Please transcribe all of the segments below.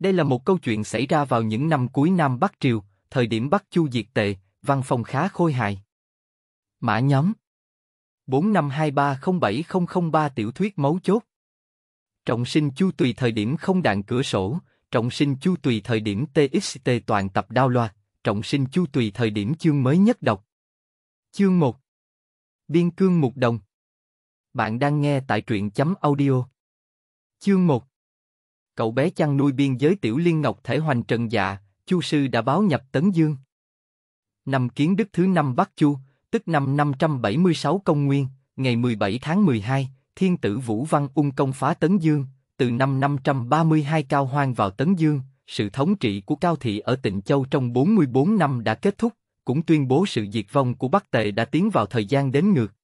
Đây là một câu chuyện xảy ra vào những năm cuối Nam Bắc Triều, thời điểm Bắc Chu diệt tệ, văn phòng khá khôi hài. Mã nhóm 4523070003 tiểu thuyết mấu chốt. Trọng sinh chu tùy thời điểm không đạn cửa sổ, trọng sinh chu tùy thời điểm TXT toàn tập đao loa, trọng sinh chu tùy thời điểm chương mới nhất đọc. Chương 1 Biên cương mục đồng Bạn đang nghe tại truyện chấm audio Chương 1 cậu bé chăn nuôi biên giới tiểu liên ngọc thể hoành trần dạ, Chu sư đã báo nhập Tấn Dương. Năm kiến đức thứ năm Bắc Chu, tức năm 576 công nguyên, ngày 17 tháng 12, thiên tử Vũ Văn Ung công phá Tấn Dương, từ năm 532 Cao Hoang vào Tấn Dương, sự thống trị của Cao Thị ở Tịnh Châu trong 44 năm đã kết thúc, cũng tuyên bố sự diệt vong của Bắc Tề đã tiến vào thời gian đến ngược.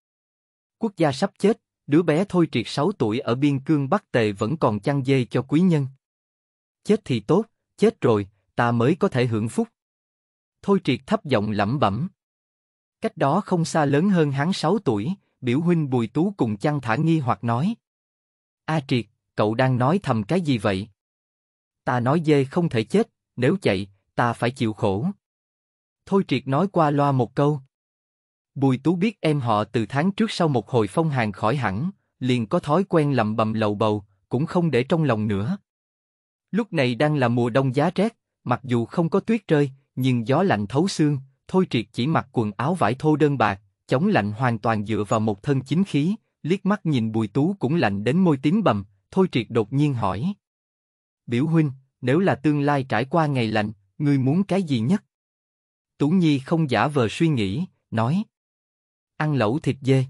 Quốc gia sắp chết, Đứa bé Thôi Triệt 6 tuổi ở biên cương Bắc Tề vẫn còn chăn dê cho quý nhân. Chết thì tốt, chết rồi, ta mới có thể hưởng phúc. Thôi Triệt thấp giọng lẩm bẩm. Cách đó không xa lớn hơn hắn 6 tuổi, biểu huynh Bùi Tú cùng chăn thả nghi hoặc nói. A Triệt, cậu đang nói thầm cái gì vậy? Ta nói dê không thể chết, nếu chạy, ta phải chịu khổ. Thôi Triệt nói qua loa một câu. Bùi Tú biết em họ từ tháng trước sau một hồi phong hàn khỏi hẳn, liền có thói quen lầm bầm lầu bầu, cũng không để trong lòng nữa. Lúc này đang là mùa đông giá rét, mặc dù không có tuyết rơi, nhưng gió lạnh thấu xương, Thôi Triệt chỉ mặc quần áo vải thô đơn bạc, chống lạnh hoàn toàn dựa vào một thân chính khí, liếc mắt nhìn Bùi Tú cũng lạnh đến môi tím bầm, Thôi Triệt đột nhiên hỏi. Biểu huynh, nếu là tương lai trải qua ngày lạnh, ngươi muốn cái gì nhất? Tú Nhi không giả vờ suy nghĩ, nói ăn lẩu thịt dê.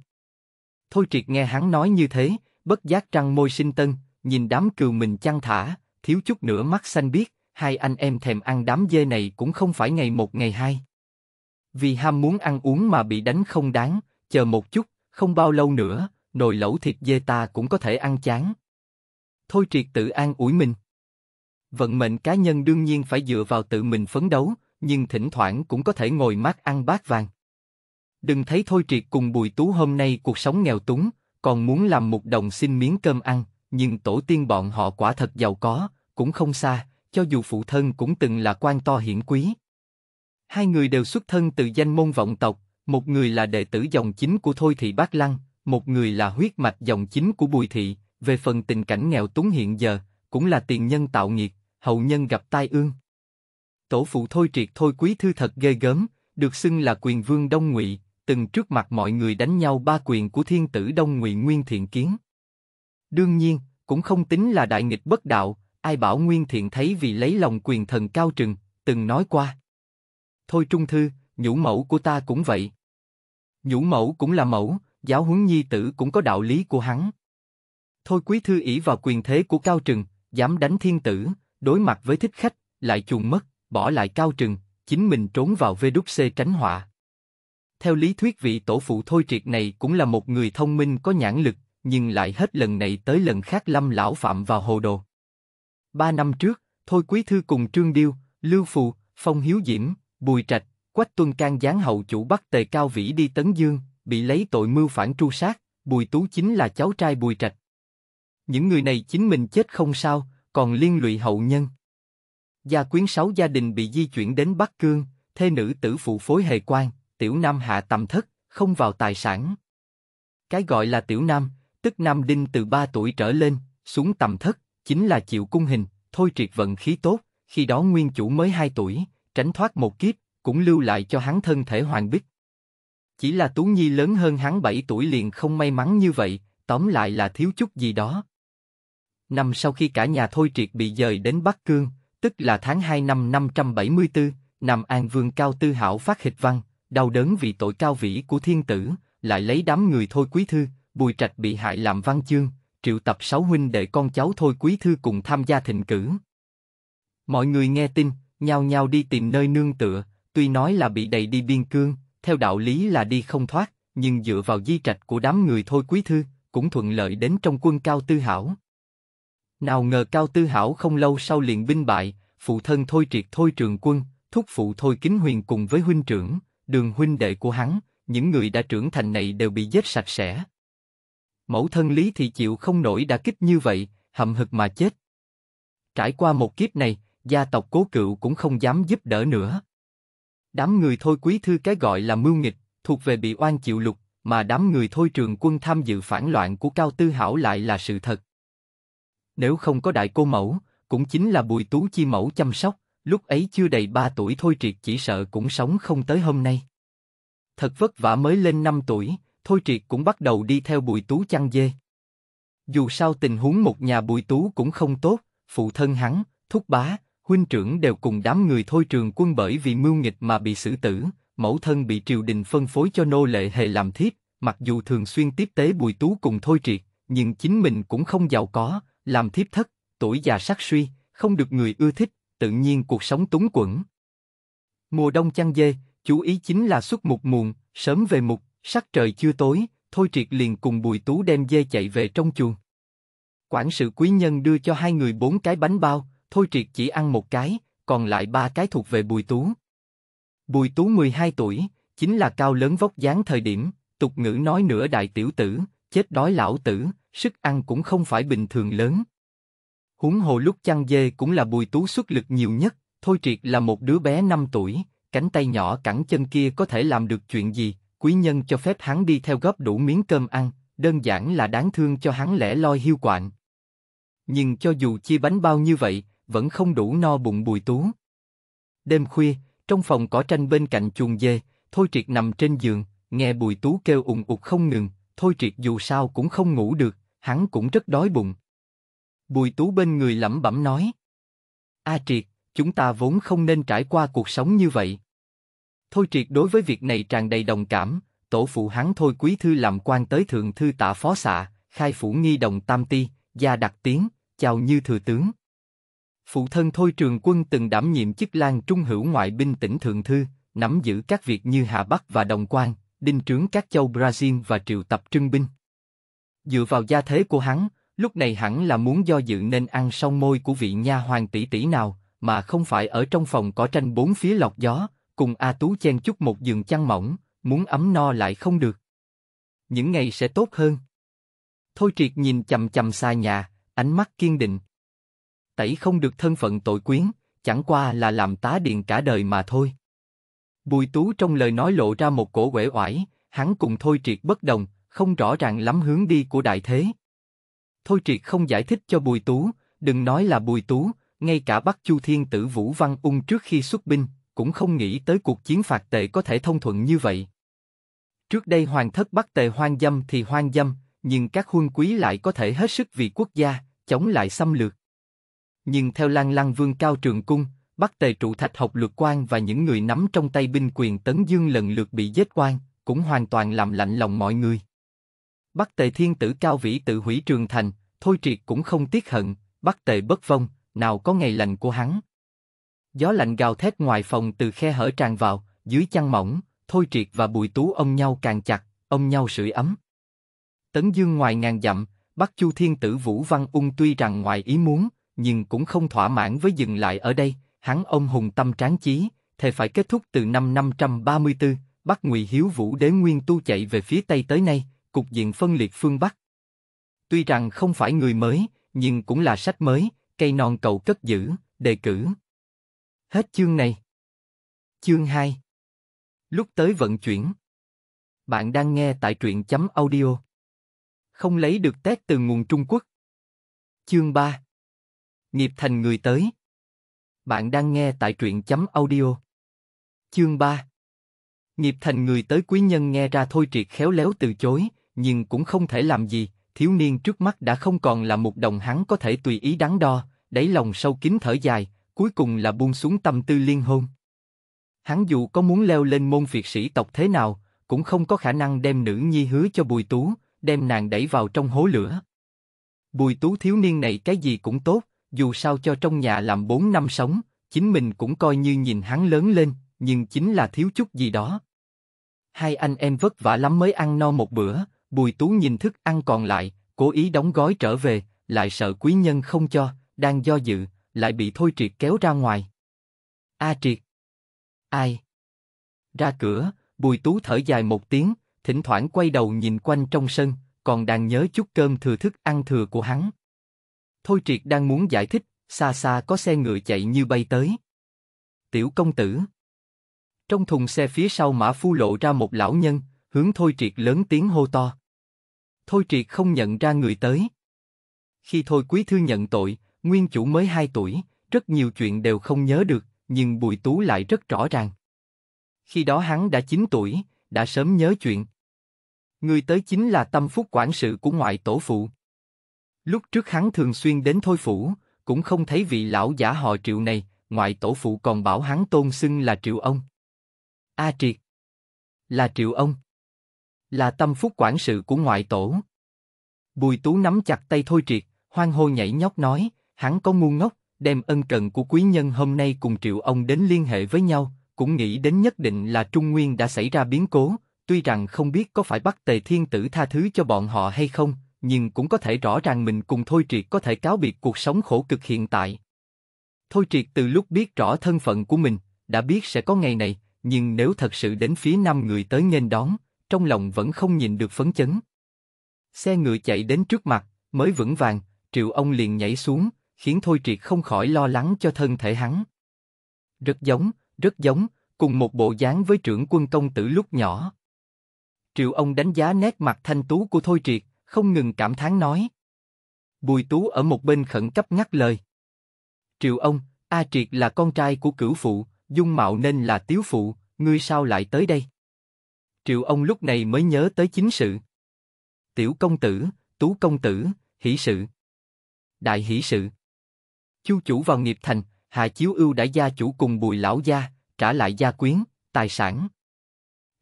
Thôi triệt nghe hắn nói như thế, bất giác trăng môi sinh tân, nhìn đám cừu mình chăn thả, thiếu chút nữa mắt xanh biết, hai anh em thèm ăn đám dê này cũng không phải ngày một ngày hai. Vì ham muốn ăn uống mà bị đánh không đáng, chờ một chút, không bao lâu nữa, nồi lẩu thịt dê ta cũng có thể ăn chán. Thôi triệt tự an ủi mình. Vận mệnh cá nhân đương nhiên phải dựa vào tự mình phấn đấu, nhưng thỉnh thoảng cũng có thể ngồi mát ăn bát vàng. Đừng thấy Thôi Triệt cùng Bùi Tú hôm nay cuộc sống nghèo túng, còn muốn làm một đồng xin miếng cơm ăn, nhưng tổ tiên bọn họ quả thật giàu có, cũng không xa, cho dù phụ thân cũng từng là quan to hiển quý. Hai người đều xuất thân từ danh môn vọng tộc, một người là đệ tử dòng chính của Thôi Thị Bác Lăng, một người là huyết mạch dòng chính của Bùi Thị, về phần tình cảnh nghèo túng hiện giờ, cũng là tiền nhân tạo nghiệt, hậu nhân gặp tai ương. Tổ phụ Thôi Triệt Thôi Quý Thư thật ghê gớm, được xưng là quyền vương Đông Ngụy, từng trước mặt mọi người đánh nhau ba quyền của thiên tử Đông Ngụy Nguyên Thiện Kiến. Đương nhiên, cũng không tính là đại nghịch bất đạo, ai bảo Nguyên Thiện thấy vì lấy lòng quyền thần cao trừng, từng nói qua. Thôi Trung Thư, nhũ mẫu của ta cũng vậy. Nhũ mẫu cũng là mẫu, giáo huấn nhi tử cũng có đạo lý của hắn. Thôi Quý Thư ỷ vào quyền thế của cao trừng, dám đánh thiên tử, đối mặt với thích khách, lại chuồn mất, bỏ lại cao trừng, chính mình trốn vào VWC tránh họa theo lý thuyết vị tổ phụ thôi triệt này cũng là một người thông minh có nhãn lực, nhưng lại hết lần này tới lần khác lâm lão phạm vào hồ đồ. Ba năm trước, Thôi Quý Thư cùng Trương Điêu, Lưu Phù, Phong Hiếu Diễm, Bùi Trạch, Quách Tuân can gián hậu chủ bắt Tề Cao Vĩ đi Tấn Dương, bị lấy tội mưu phản tru sát, Bùi Tú chính là cháu trai Bùi Trạch. Những người này chính mình chết không sao, còn liên lụy hậu nhân. Gia quyến sáu gia đình bị di chuyển đến Bắc Cương, thê nữ tử phụ phối hề quan, tiểu nam hạ tầm thất, không vào tài sản. Cái gọi là tiểu nam, tức nam đinh từ 3 tuổi trở lên, xuống tầm thất, chính là chịu cung hình, thôi triệt vận khí tốt, khi đó nguyên chủ mới 2 tuổi, tránh thoát một kiếp, cũng lưu lại cho hắn thân thể hoàng bích. Chỉ là Tú Nhi lớn hơn hắn 7 tuổi liền không may mắn như vậy, tóm lại là thiếu chút gì đó. Năm sau khi cả nhà Thôi Triệt bị dời đến Bắc Cương, tức là tháng 2 năm 574, Nam An Vương Cao Tư Hảo phát hịch văn, đau đớn vì tội cao vĩ của thiên tử, lại lấy đám người thôi quý thư, bùi trạch bị hại làm văn chương, triệu tập sáu huynh đệ con cháu thôi quý thư cùng tham gia thịnh cử. Mọi người nghe tin, nhao nhao đi tìm nơi nương tựa, tuy nói là bị đầy đi biên cương, theo đạo lý là đi không thoát, nhưng dựa vào di trạch của đám người thôi quý thư, cũng thuận lợi đến trong quân Cao Tư Hảo. Nào ngờ Cao Tư Hảo không lâu sau liền binh bại, phụ thân thôi triệt thôi trường quân, thúc phụ thôi kính huyền cùng với huynh trưởng, đường huynh đệ của hắn, những người đã trưởng thành này đều bị giết sạch sẽ. Mẫu thân Lý thì chịu không nổi đã kích như vậy, hậm hực mà chết. Trải qua một kiếp này, gia tộc cố cựu cũng không dám giúp đỡ nữa. Đám người thôi quý thư cái gọi là mưu nghịch, thuộc về bị oan chịu lục, mà đám người thôi trường quân tham dự phản loạn của Cao Tư Hảo lại là sự thật. Nếu không có đại cô mẫu, cũng chính là bùi tú chi mẫu chăm sóc, Lúc ấy chưa đầy ba tuổi Thôi Triệt chỉ sợ cũng sống không tới hôm nay. Thật vất vả mới lên năm tuổi, Thôi Triệt cũng bắt đầu đi theo Bùi Tú chăn dê. Dù sao tình huống một nhà Bùi Tú cũng không tốt, phụ thân hắn, thúc bá, huynh trưởng đều cùng đám người Thôi Trường Quân bởi vì mưu nghịch mà bị xử tử, mẫu thân bị triều đình phân phối cho nô lệ hề làm thiếp, mặc dù thường xuyên tiếp tế Bùi Tú cùng Thôi Triệt, nhưng chính mình cũng không giàu có, làm thiếp thất, tuổi già sắc suy, không được người ưa thích, tự nhiên cuộc sống túng quẫn. Mùa đông chăn dê, chú ý chính là xuất mục muộn, sớm về mục, sắc trời chưa tối, thôi triệt liền cùng bùi tú đem dê chạy về trong chuồng. Quản sự quý nhân đưa cho hai người bốn cái bánh bao, thôi triệt chỉ ăn một cái, còn lại ba cái thuộc về bùi tú. Bùi tú 12 tuổi, chính là cao lớn vóc dáng thời điểm, tục ngữ nói nửa đại tiểu tử, chết đói lão tử, sức ăn cũng không phải bình thường lớn. Húng hồ lúc chăn dê cũng là bùi tú xuất lực nhiều nhất, thôi triệt là một đứa bé 5 tuổi, cánh tay nhỏ cẳng chân kia có thể làm được chuyện gì, quý nhân cho phép hắn đi theo góp đủ miếng cơm ăn, đơn giản là đáng thương cho hắn lẻ loi hiu quạnh. Nhưng cho dù chia bánh bao như vậy, vẫn không đủ no bụng bùi tú. Đêm khuya, trong phòng cỏ tranh bên cạnh chuồng dê, Thôi Triệt nằm trên giường, nghe Bùi Tú kêu ùng ục không ngừng, Thôi Triệt dù sao cũng không ngủ được, hắn cũng rất đói bụng, Bùi Tú bên người lẩm bẩm nói. A Triệt, chúng ta vốn không nên trải qua cuộc sống như vậy. Thôi Triệt đối với việc này tràn đầy đồng cảm, tổ phụ hắn thôi quý thư làm quan tới thượng thư tạ phó xạ, khai phủ nghi đồng tam ti, gia đặc tiến, chào như thừa tướng. Phụ thân Thôi Trường Quân từng đảm nhiệm chức lang trung hữu ngoại binh tỉnh Thượng Thư, nắm giữ các việc như Hà Bắc và Đồng Quan, đinh trướng các châu Brazil và triệu tập trưng binh. Dựa vào gia thế của hắn, lúc này hẳn là muốn do dự nên ăn xong môi của vị nha hoàng tỷ tỷ nào, mà không phải ở trong phòng có tranh bốn phía lọt gió, cùng A Tú chen chút một giường chăn mỏng, muốn ấm no lại không được. Những ngày sẽ tốt hơn. Thôi triệt nhìn chầm chầm xa nhà, ánh mắt kiên định. Tẩy không được thân phận tội quyến, chẳng qua là làm tá điện cả đời mà thôi. Bùi Tú trong lời nói lộ ra một cổ uể oải, hắn cùng Thôi Triệt bất đồng, không rõ ràng lắm hướng đi của đại thế. Thôi Triệt không giải thích cho Bùi Tú, đừng nói là Bùi Tú, ngay cả Bắc Chu Thiên Tử Vũ Văn Ung trước khi xuất binh cũng không nghĩ tới cuộc chiến phạt tệ có thể thông thuận như vậy. Trước đây hoàng thất bắt tề hoang dâm thì hoang dâm, nhưng các huân quý lại có thể hết sức vì quốc gia, chống lại xâm lược. Nhưng theo lang lang Vương Cao Trường Cung, Bắc Tề trụ thạch học lược quan và những người nắm trong tay binh quyền Tấn Dương lần lượt bị giết quan, cũng hoàn toàn làm lạnh lòng mọi người bắt Tề thiên tử cao vĩ tự hủy trường thành, thôi triệt cũng không tiếc hận, bắt Tề bất vong, nào có ngày lành của hắn. Gió lạnh gào thét ngoài phòng từ khe hở tràn vào, dưới chăn mỏng, thôi triệt và bùi tú ôm nhau càng chặt, ôm nhau sưởi ấm. Tấn Dương ngoài ngàn dặm, bắt Chu Thiên Tử Vũ Văn Ung tuy rằng ngoài ý muốn, nhưng cũng không thỏa mãn với dừng lại ở đây, hắn ông hùng tâm tráng chí, thề phải kết thúc từ năm 534, bắt Ngụy Hiếu Vũ Đế Nguyên tu chạy về phía Tây tới nay, cục diện phân liệt phương Bắc. Tuy rằng không phải người mới, nhưng cũng là sách mới, cây non cầu cất giữ, đề cử. Hết chương này. Chương 2 Lúc tới vận chuyển Bạn đang nghe tại truyện chấm audio Không lấy được tét từ nguồn Trung Quốc Chương 3 Nghiệp thành người tới Bạn đang nghe tại truyện chấm audio Chương 3 Nghiệp thành người tới quý nhân nghe ra thôi triệt khéo léo từ chối, nhưng cũng không thể làm gì, thiếu niên trước mắt đã không còn là một đồng hắn có thể tùy ý đắn đo, đáy lòng sâu kín thở dài, cuối cùng là buông xuống tâm tư liên hôn. Hắn dù có muốn leo lên môn phiệt sĩ tộc thế nào, cũng không có khả năng đem nữ nhi hứa cho Bùi Tú, đem nàng đẩy vào trong hố lửa. Bùi Tú thiếu niên này cái gì cũng tốt, dù sao cho trong nhà làm 4 năm sống, chính mình cũng coi như nhìn hắn lớn lên, nhưng chính là thiếu chút gì đó. Hai anh em vất vả lắm mới ăn no một bữa, Bùi Tú nhìn thức ăn còn lại, cố ý đóng gói trở về, lại sợ quý nhân không cho, đang do dự, lại bị Thôi Triệt kéo ra ngoài. A Triệt! Ai? Ra cửa, Bùi Tú thở dài một tiếng, thỉnh thoảng quay đầu nhìn quanh trong sân, còn đang nhớ chút cơm thừa thức ăn thừa của hắn. Thôi Triệt đang muốn giải thích, xa xa có xe ngựa chạy như bay tới. Tiểu công tử! Trong thùng xe phía sau mã phu lộ ra một lão nhân, Hướng Thôi Triệt lớn tiếng hô to. Thôi Triệt không nhận ra người tới. Khi Thôi Quý Thư nhận tội, nguyên chủ mới hai tuổi, rất nhiều chuyện đều không nhớ được, nhưng Bùi Tú lại rất rõ ràng. Khi đó hắn đã chín tuổi, đã sớm nhớ chuyện. Người tới chính là tâm phúc quản sự của ngoại tổ phụ. Lúc trước hắn thường xuyên đến Thôi Phủ, cũng không thấy vị lão giả họ triệu này, ngoại tổ phụ còn bảo hắn tôn xưng là triệu ông. A triệt. Là triệu ông là tâm phúc quản sự của ngoại tổ. Bùi Tú nắm chặt tay Thôi Triệt, hoang hô nhảy nhóc nói, hắn có ngu ngốc, đem ân cần của quý nhân hôm nay cùng triệu ông đến liên hệ với nhau, cũng nghĩ đến nhất định là Trung Nguyên đã xảy ra biến cố, tuy rằng không biết có phải bắt Tề Thiên Tử tha thứ cho bọn họ hay không, nhưng cũng có thể rõ ràng mình cùng Thôi Triệt có thể cáo biệt cuộc sống khổ cực hiện tại. Thôi Triệt từ lúc biết rõ thân phận của mình, đã biết sẽ có ngày này, nhưng nếu thật sự đến phía năm người tới nghênh đón, trong lòng vẫn không nhìn được phấn chấn. Xe ngựa chạy đến trước mặt, mới vững vàng, Triệu Ông liền nhảy xuống, khiến Thôi Triệt không khỏi lo lắng cho thân thể hắn. Rất giống, rất giống, cùng một bộ dáng với trưởng quân công tử lúc nhỏ. Triệu Ông đánh giá nét mặt thanh tú của Thôi Triệt, không ngừng cảm thán nói. Bùi Tú ở một bên khẩn cấp ngắt lời. Triệu Ông, A Triệt là con trai của cửu phụ, dung mạo nên là tiếu phụ, ngươi sao lại tới đây? Triệu ông lúc này mới nhớ tới chính sự. Tiểu công tử, tú công tử, hỷ sự. Đại hỷ sự. Chu chủ vào nghiệp thành, Hà Chiếu Ưu đã gia chủ cùng Bùi lão gia, trả lại gia quyến, tài sản.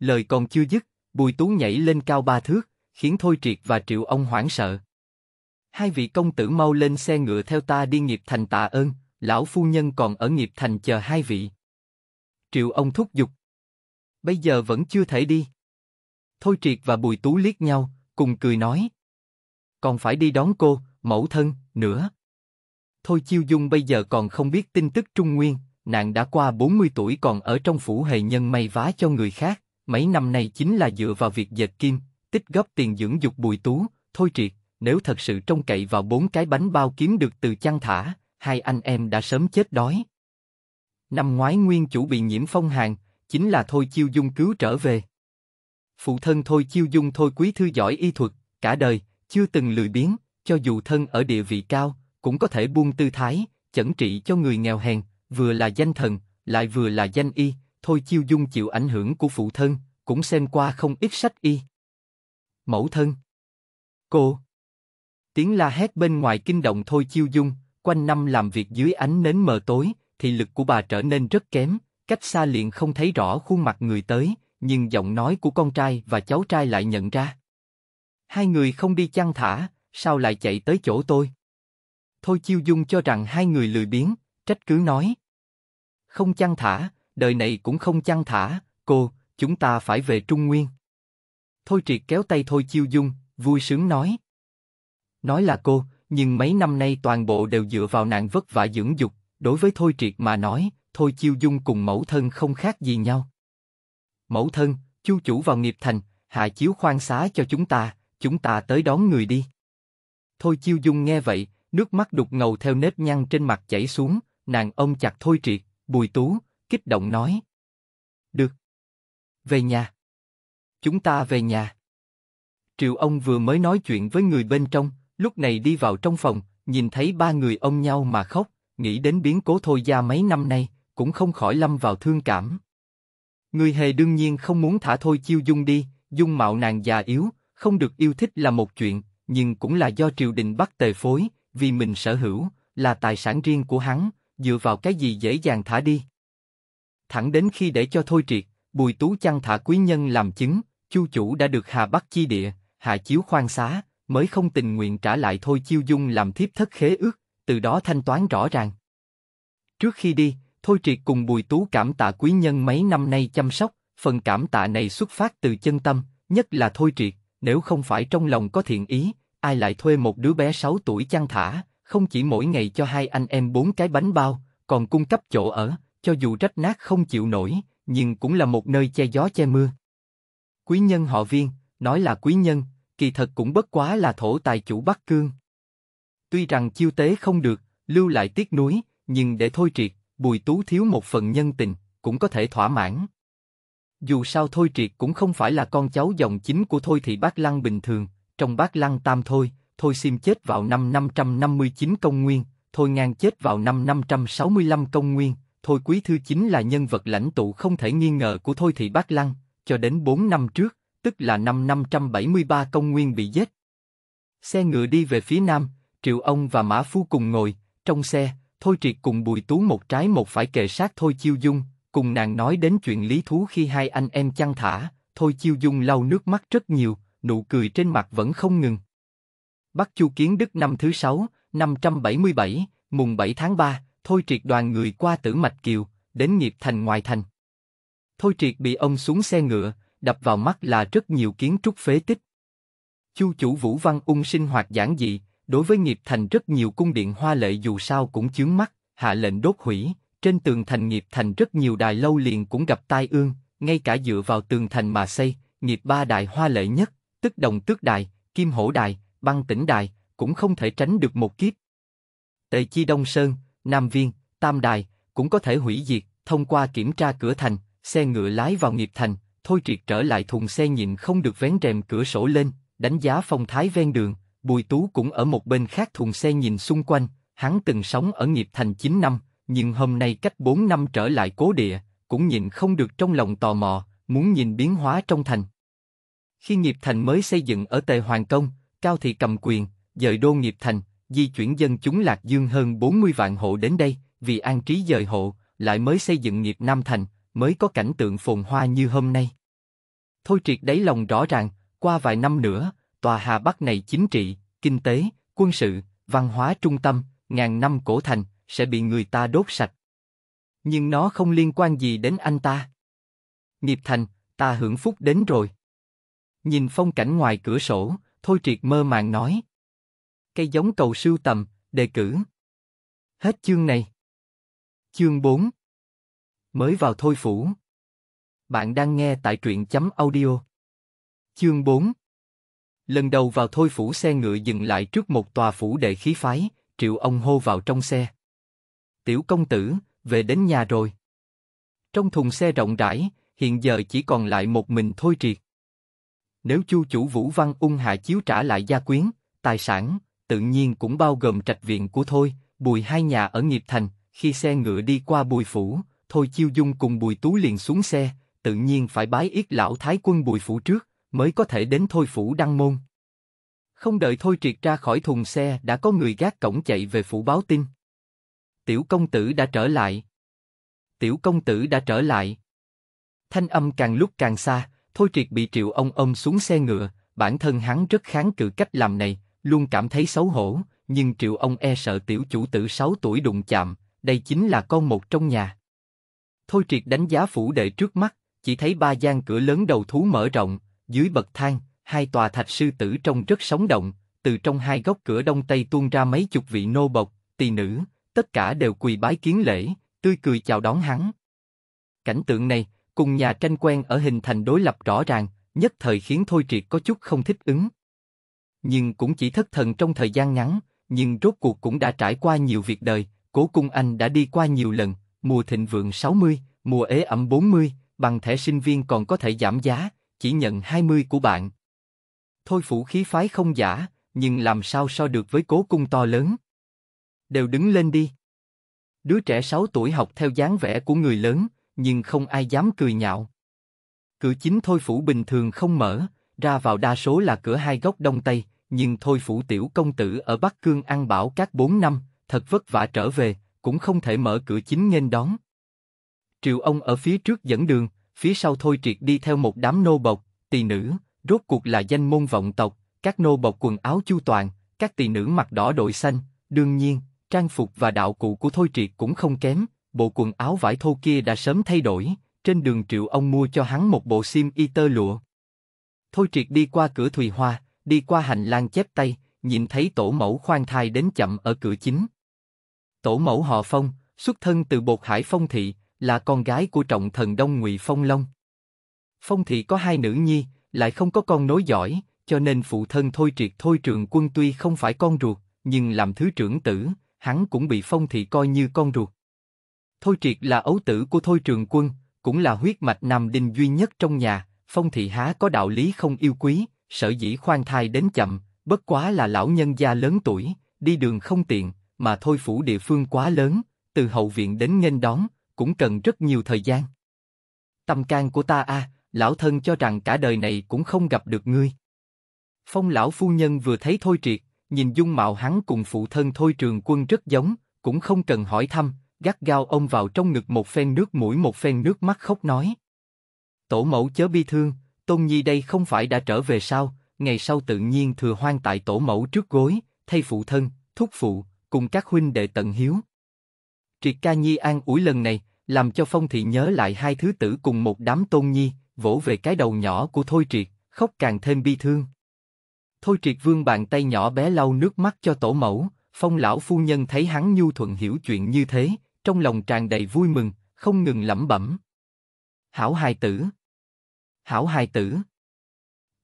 Lời còn chưa dứt, Bùi Tú nhảy lên cao ba thước, khiến Thôi Triệt và Triệu ông hoảng sợ. Hai vị công tử mau lên xe ngựa theo ta đi nghiệp thành tạ ơn, lão phu nhân còn ở nghiệp thành chờ hai vị. Triệu ông thúc giục. Bây giờ vẫn chưa thể đi. Thôi Triệt và Bùi Tú liếc nhau, cùng cười nói. Còn phải đi đón cô, mẫu thân, nữa. Thôi Chiêu Dung bây giờ còn không biết tin tức Trung Nguyên, nàng đã qua 40 tuổi còn ở trong phủ hề nhân may vá cho người khác, mấy năm nay chính là dựa vào việc dệt kim, tích góp tiền dưỡng dục Bùi Tú, Thôi Triệt, nếu thật sự trông cậy vào bốn cái bánh bao kiếm được từ chăn thả, hai anh em đã sớm chết đói. Năm ngoái nguyên chủ bị nhiễm phong hàn, chính là Thôi Chiêu Dung cứu trở về phụ thân thôi chiêu dung thôi quý thư giỏi y thuật, cả đời, chưa từng lười biến cho dù thân ở địa vị cao, cũng có thể buông tư thái, chẩn trị cho người nghèo hèn, vừa là danh thần, lại vừa là danh y, thôi chiêu dung chịu ảnh hưởng của phụ thân, cũng xem qua không ít sách y. Mẫu thân Cô Tiếng la hét bên ngoài kinh động thôi chiêu dung, quanh năm làm việc dưới ánh nến mờ tối, thì lực của bà trở nên rất kém, cách xa liền không thấy rõ khuôn mặt người tới, nhưng giọng nói của con trai và cháu trai lại nhận ra. Hai người không đi chăn thả, sao lại chạy tới chỗ tôi? Thôi Chiêu Dung cho rằng hai người lười biếng, trách cứ nói. Không chăn thả, đời này cũng không chăn thả, cô, chúng ta phải về Trung Nguyên. Thôi Triệt kéo tay Thôi Chiêu Dung, vui sướng nói. Nói là cô, nhưng mấy năm nay toàn bộ đều dựa vào nạn vất vả dưỡng dục, đối với Thôi Triệt mà nói, Thôi Chiêu Dung cùng mẫu thân không khác gì nhau mẫu thân, chu chủ vào nghiệp thành, hạ chiếu khoan xá cho chúng ta, chúng ta tới đón người đi. Thôi chiêu dung nghe vậy, nước mắt đục ngầu theo nếp nhăn trên mặt chảy xuống, nàng ông chặt thôi triệt, bùi tú, kích động nói. Được. Về nhà. Chúng ta về nhà. Triệu ông vừa mới nói chuyện với người bên trong, lúc này đi vào trong phòng, nhìn thấy ba người ôm nhau mà khóc, nghĩ đến biến cố thôi gia mấy năm nay, cũng không khỏi lâm vào thương cảm. Người hề đương nhiên không muốn thả thôi chiêu dung đi, dung mạo nàng già yếu, không được yêu thích là một chuyện, nhưng cũng là do triều đình bắt tề phối, vì mình sở hữu, là tài sản riêng của hắn, dựa vào cái gì dễ dàng thả đi. Thẳng đến khi để cho thôi triệt, bùi tú chăn thả quý nhân làm chứng, chu chủ đã được hà bắt chi địa, hạ chiếu khoan xá, mới không tình nguyện trả lại thôi chiêu dung làm thiếp thất khế ước, từ đó thanh toán rõ ràng. Trước khi đi, Thôi Triệt cùng Bùi Tú cảm tạ quý nhân mấy năm nay chăm sóc, phần cảm tạ này xuất phát từ chân tâm, nhất là Thôi Triệt, nếu không phải trong lòng có thiện ý, ai lại thuê một đứa bé 6 tuổi chăn thả, không chỉ mỗi ngày cho hai anh em bốn cái bánh bao, còn cung cấp chỗ ở, cho dù rách nát không chịu nổi, nhưng cũng là một nơi che gió che mưa. Quý nhân họ viên, nói là quý nhân, kỳ thật cũng bất quá là thổ tài chủ Bắc Cương. Tuy rằng chiêu tế không được, lưu lại tiếc nuối, nhưng để thôi triệt, Bùi Tú thiếu một phần nhân tình, cũng có thể thỏa mãn. Dù sao Thôi Triệt cũng không phải là con cháu dòng chính của Thôi Thị Bác Lăng bình thường, trong Bác Lăng Tam Thôi, Thôi Sim chết vào năm 559 công nguyên, Thôi Ngang chết vào năm 565 công nguyên, Thôi Quý Thư chính là nhân vật lãnh tụ không thể nghi ngờ của Thôi Thị Bác Lăng, cho đến 4 năm trước, tức là năm 573 công nguyên bị giết. Xe ngựa đi về phía nam, Triệu Ông và Mã Phu cùng ngồi, trong xe, Thôi Triệt cùng Bùi Tú một trái một phải kề sát Thôi Chiêu Dung, cùng nàng nói đến chuyện lý thú khi hai anh em chăn thả, Thôi Chiêu Dung lau nước mắt rất nhiều, nụ cười trên mặt vẫn không ngừng. bắt Chu Kiến Đức năm thứ sáu, năm trăm bảy mươi bảy mùng bảy tháng ba Thôi Triệt đoàn người qua Tử Mạch Kiều, đến nghiệp thành ngoài thành. Thôi Triệt bị ông xuống xe ngựa, đập vào mắt là rất nhiều kiến trúc phế tích. Chu chủ Vũ Văn Ung sinh hoạt giản dị, Đối với nghiệp thành rất nhiều cung điện hoa lệ dù sao cũng chướng mắt, hạ lệnh đốt hủy, trên tường thành nghiệp thành rất nhiều đài lâu liền cũng gặp tai ương, ngay cả dựa vào tường thành mà xây, nghiệp ba đài hoa lệ nhất, tức đồng tước đài, kim hổ đài, băng tỉnh đài, cũng không thể tránh được một kiếp. Tề chi đông sơn, nam viên, tam đài, cũng có thể hủy diệt, thông qua kiểm tra cửa thành, xe ngựa lái vào nghiệp thành, thôi triệt trở lại thùng xe nhìn không được vén rèm cửa sổ lên, đánh giá phong thái ven đường, Bùi Tú cũng ở một bên khác thùng xe nhìn xung quanh, hắn từng sống ở nghiệp thành 9 năm, nhưng hôm nay cách 4 năm trở lại cố địa, cũng nhìn không được trong lòng tò mò, muốn nhìn biến hóa trong thành. Khi nghiệp thành mới xây dựng ở Tề Hoàng Công, Cao Thị cầm quyền, dời đô nghiệp thành, di chuyển dân chúng Lạc Dương hơn 40 vạn hộ đến đây, vì an trí dời hộ, lại mới xây dựng nghiệp Nam Thành, mới có cảnh tượng phồn hoa như hôm nay. Thôi triệt đáy lòng rõ ràng, qua vài năm nữa, tòa Hà Bắc này chính trị, kinh tế, quân sự, văn hóa trung tâm, ngàn năm cổ thành, sẽ bị người ta đốt sạch. Nhưng nó không liên quan gì đến anh ta. Nghiệp thành, ta hưởng phúc đến rồi. Nhìn phong cảnh ngoài cửa sổ, Thôi Triệt mơ màng nói. Cây giống cầu sưu tầm, đề cử. Hết chương này. Chương 4 Mới vào Thôi Phủ Bạn đang nghe tại truyện chấm audio. Chương 4 Lần đầu vào thôi phủ xe ngựa dừng lại trước một tòa phủ đệ khí phái, triệu ông hô vào trong xe. Tiểu công tử, về đến nhà rồi. Trong thùng xe rộng rãi, hiện giờ chỉ còn lại một mình thôi triệt. Nếu chu chủ Vũ Văn ung hạ chiếu trả lại gia quyến, tài sản, tự nhiên cũng bao gồm trạch viện của thôi, bùi hai nhà ở nghiệp thành, khi xe ngựa đi qua bùi phủ, thôi chiêu dung cùng bùi tú liền xuống xe, tự nhiên phải bái yết lão thái quân bùi phủ trước, mới có thể đến thôi phủ đăng môn. Không đợi thôi triệt ra khỏi thùng xe đã có người gác cổng chạy về phủ báo tin. Tiểu công tử đã trở lại. Tiểu công tử đã trở lại. Thanh âm càng lúc càng xa, thôi triệt bị triệu ông ông xuống xe ngựa, bản thân hắn rất kháng cự cách làm này, luôn cảm thấy xấu hổ, nhưng triệu ông e sợ tiểu chủ tử 6 tuổi đụng chạm, đây chính là con một trong nhà. Thôi triệt đánh giá phủ đệ trước mắt, chỉ thấy ba gian cửa lớn đầu thú mở rộng, dưới bậc thang, hai tòa thạch sư tử trông rất sống động, từ trong hai góc cửa đông tây tuôn ra mấy chục vị nô bộc, tỳ nữ, tất cả đều quỳ bái kiến lễ, tươi cười chào đón hắn. Cảnh tượng này, cùng nhà tranh quen ở hình thành đối lập rõ ràng, nhất thời khiến Thôi Triệt có chút không thích ứng. Nhưng cũng chỉ thất thần trong thời gian ngắn, nhưng rốt cuộc cũng đã trải qua nhiều việc đời, cố cung anh đã đi qua nhiều lần, mùa thịnh vượng 60, mùa ế ẩm 40, bằng thẻ sinh viên còn có thể giảm giá, chỉ nhận 20 của bạn. Thôi phủ khí phái không giả, nhưng làm sao so được với cố cung to lớn. Đều đứng lên đi. Đứa trẻ 6 tuổi học theo dáng vẻ của người lớn, nhưng không ai dám cười nhạo. Cửa chính thôi phủ bình thường không mở, ra vào đa số là cửa hai góc đông tây, nhưng thôi phủ tiểu công tử ở Bắc Cương ăn bảo các 4 năm, thật vất vả trở về, cũng không thể mở cửa chính nghênh đón. triệu ông ở phía trước dẫn đường, phía sau thôi triệt đi theo một đám nô bộc, tỳ nữ, rốt cuộc là danh môn vọng tộc, các nô bộc quần áo chu toàn, các tỳ nữ mặc đỏ đội xanh, đương nhiên, trang phục và đạo cụ của thôi triệt cũng không kém, bộ quần áo vải thô kia đã sớm thay đổi, trên đường triệu ông mua cho hắn một bộ sim y tơ lụa. Thôi triệt đi qua cửa Thùy Hoa, đi qua hành lang chép tay, nhìn thấy tổ mẫu khoan thai đến chậm ở cửa chính. Tổ mẫu họ phong, xuất thân từ bột hải phong thị, là con gái của trọng thần Đông Ngụy Phong Long. Phong thị có hai nữ nhi, lại không có con nối giỏi, cho nên phụ thân thôi triệt thôi trường quân tuy không phải con ruột, nhưng làm thứ trưởng tử, hắn cũng bị phong thị coi như con ruột. Thôi triệt là ấu tử của thôi trường quân, cũng là huyết mạch nằm đinh duy nhất trong nhà, phong thị há có đạo lý không yêu quý, sở dĩ khoan thai đến chậm, bất quá là lão nhân gia lớn tuổi, đi đường không tiện, mà thôi phủ địa phương quá lớn, từ hậu viện đến nghênh đón, cũng cần rất nhiều thời gian. Tâm can của ta a, à, lão thân cho rằng cả đời này cũng không gặp được ngươi. Phong lão phu nhân vừa thấy thôi triệt, nhìn dung mạo hắn cùng phụ thân thôi trường quân rất giống, cũng không cần hỏi thăm, gắt gao ông vào trong ngực một phen nước mũi một phen nước mắt khóc nói. Tổ mẫu chớ bi thương, Tôn Nhi đây không phải đã trở về sao, ngày sau tự nhiên thừa hoang tại tổ mẫu trước gối, thay phụ thân, thúc phụ, cùng các huynh đệ tận hiếu. Triệt ca nhi an ủi lần này, làm cho phong thị nhớ lại hai thứ tử cùng một đám tôn nhi, vỗ về cái đầu nhỏ của Thôi Triệt, khóc càng thêm bi thương. Thôi Triệt vương bàn tay nhỏ bé lau nước mắt cho tổ mẫu, phong lão phu nhân thấy hắn nhu thuận hiểu chuyện như thế, trong lòng tràn đầy vui mừng, không ngừng lẩm bẩm. Hảo hài tử! Hảo hài tử!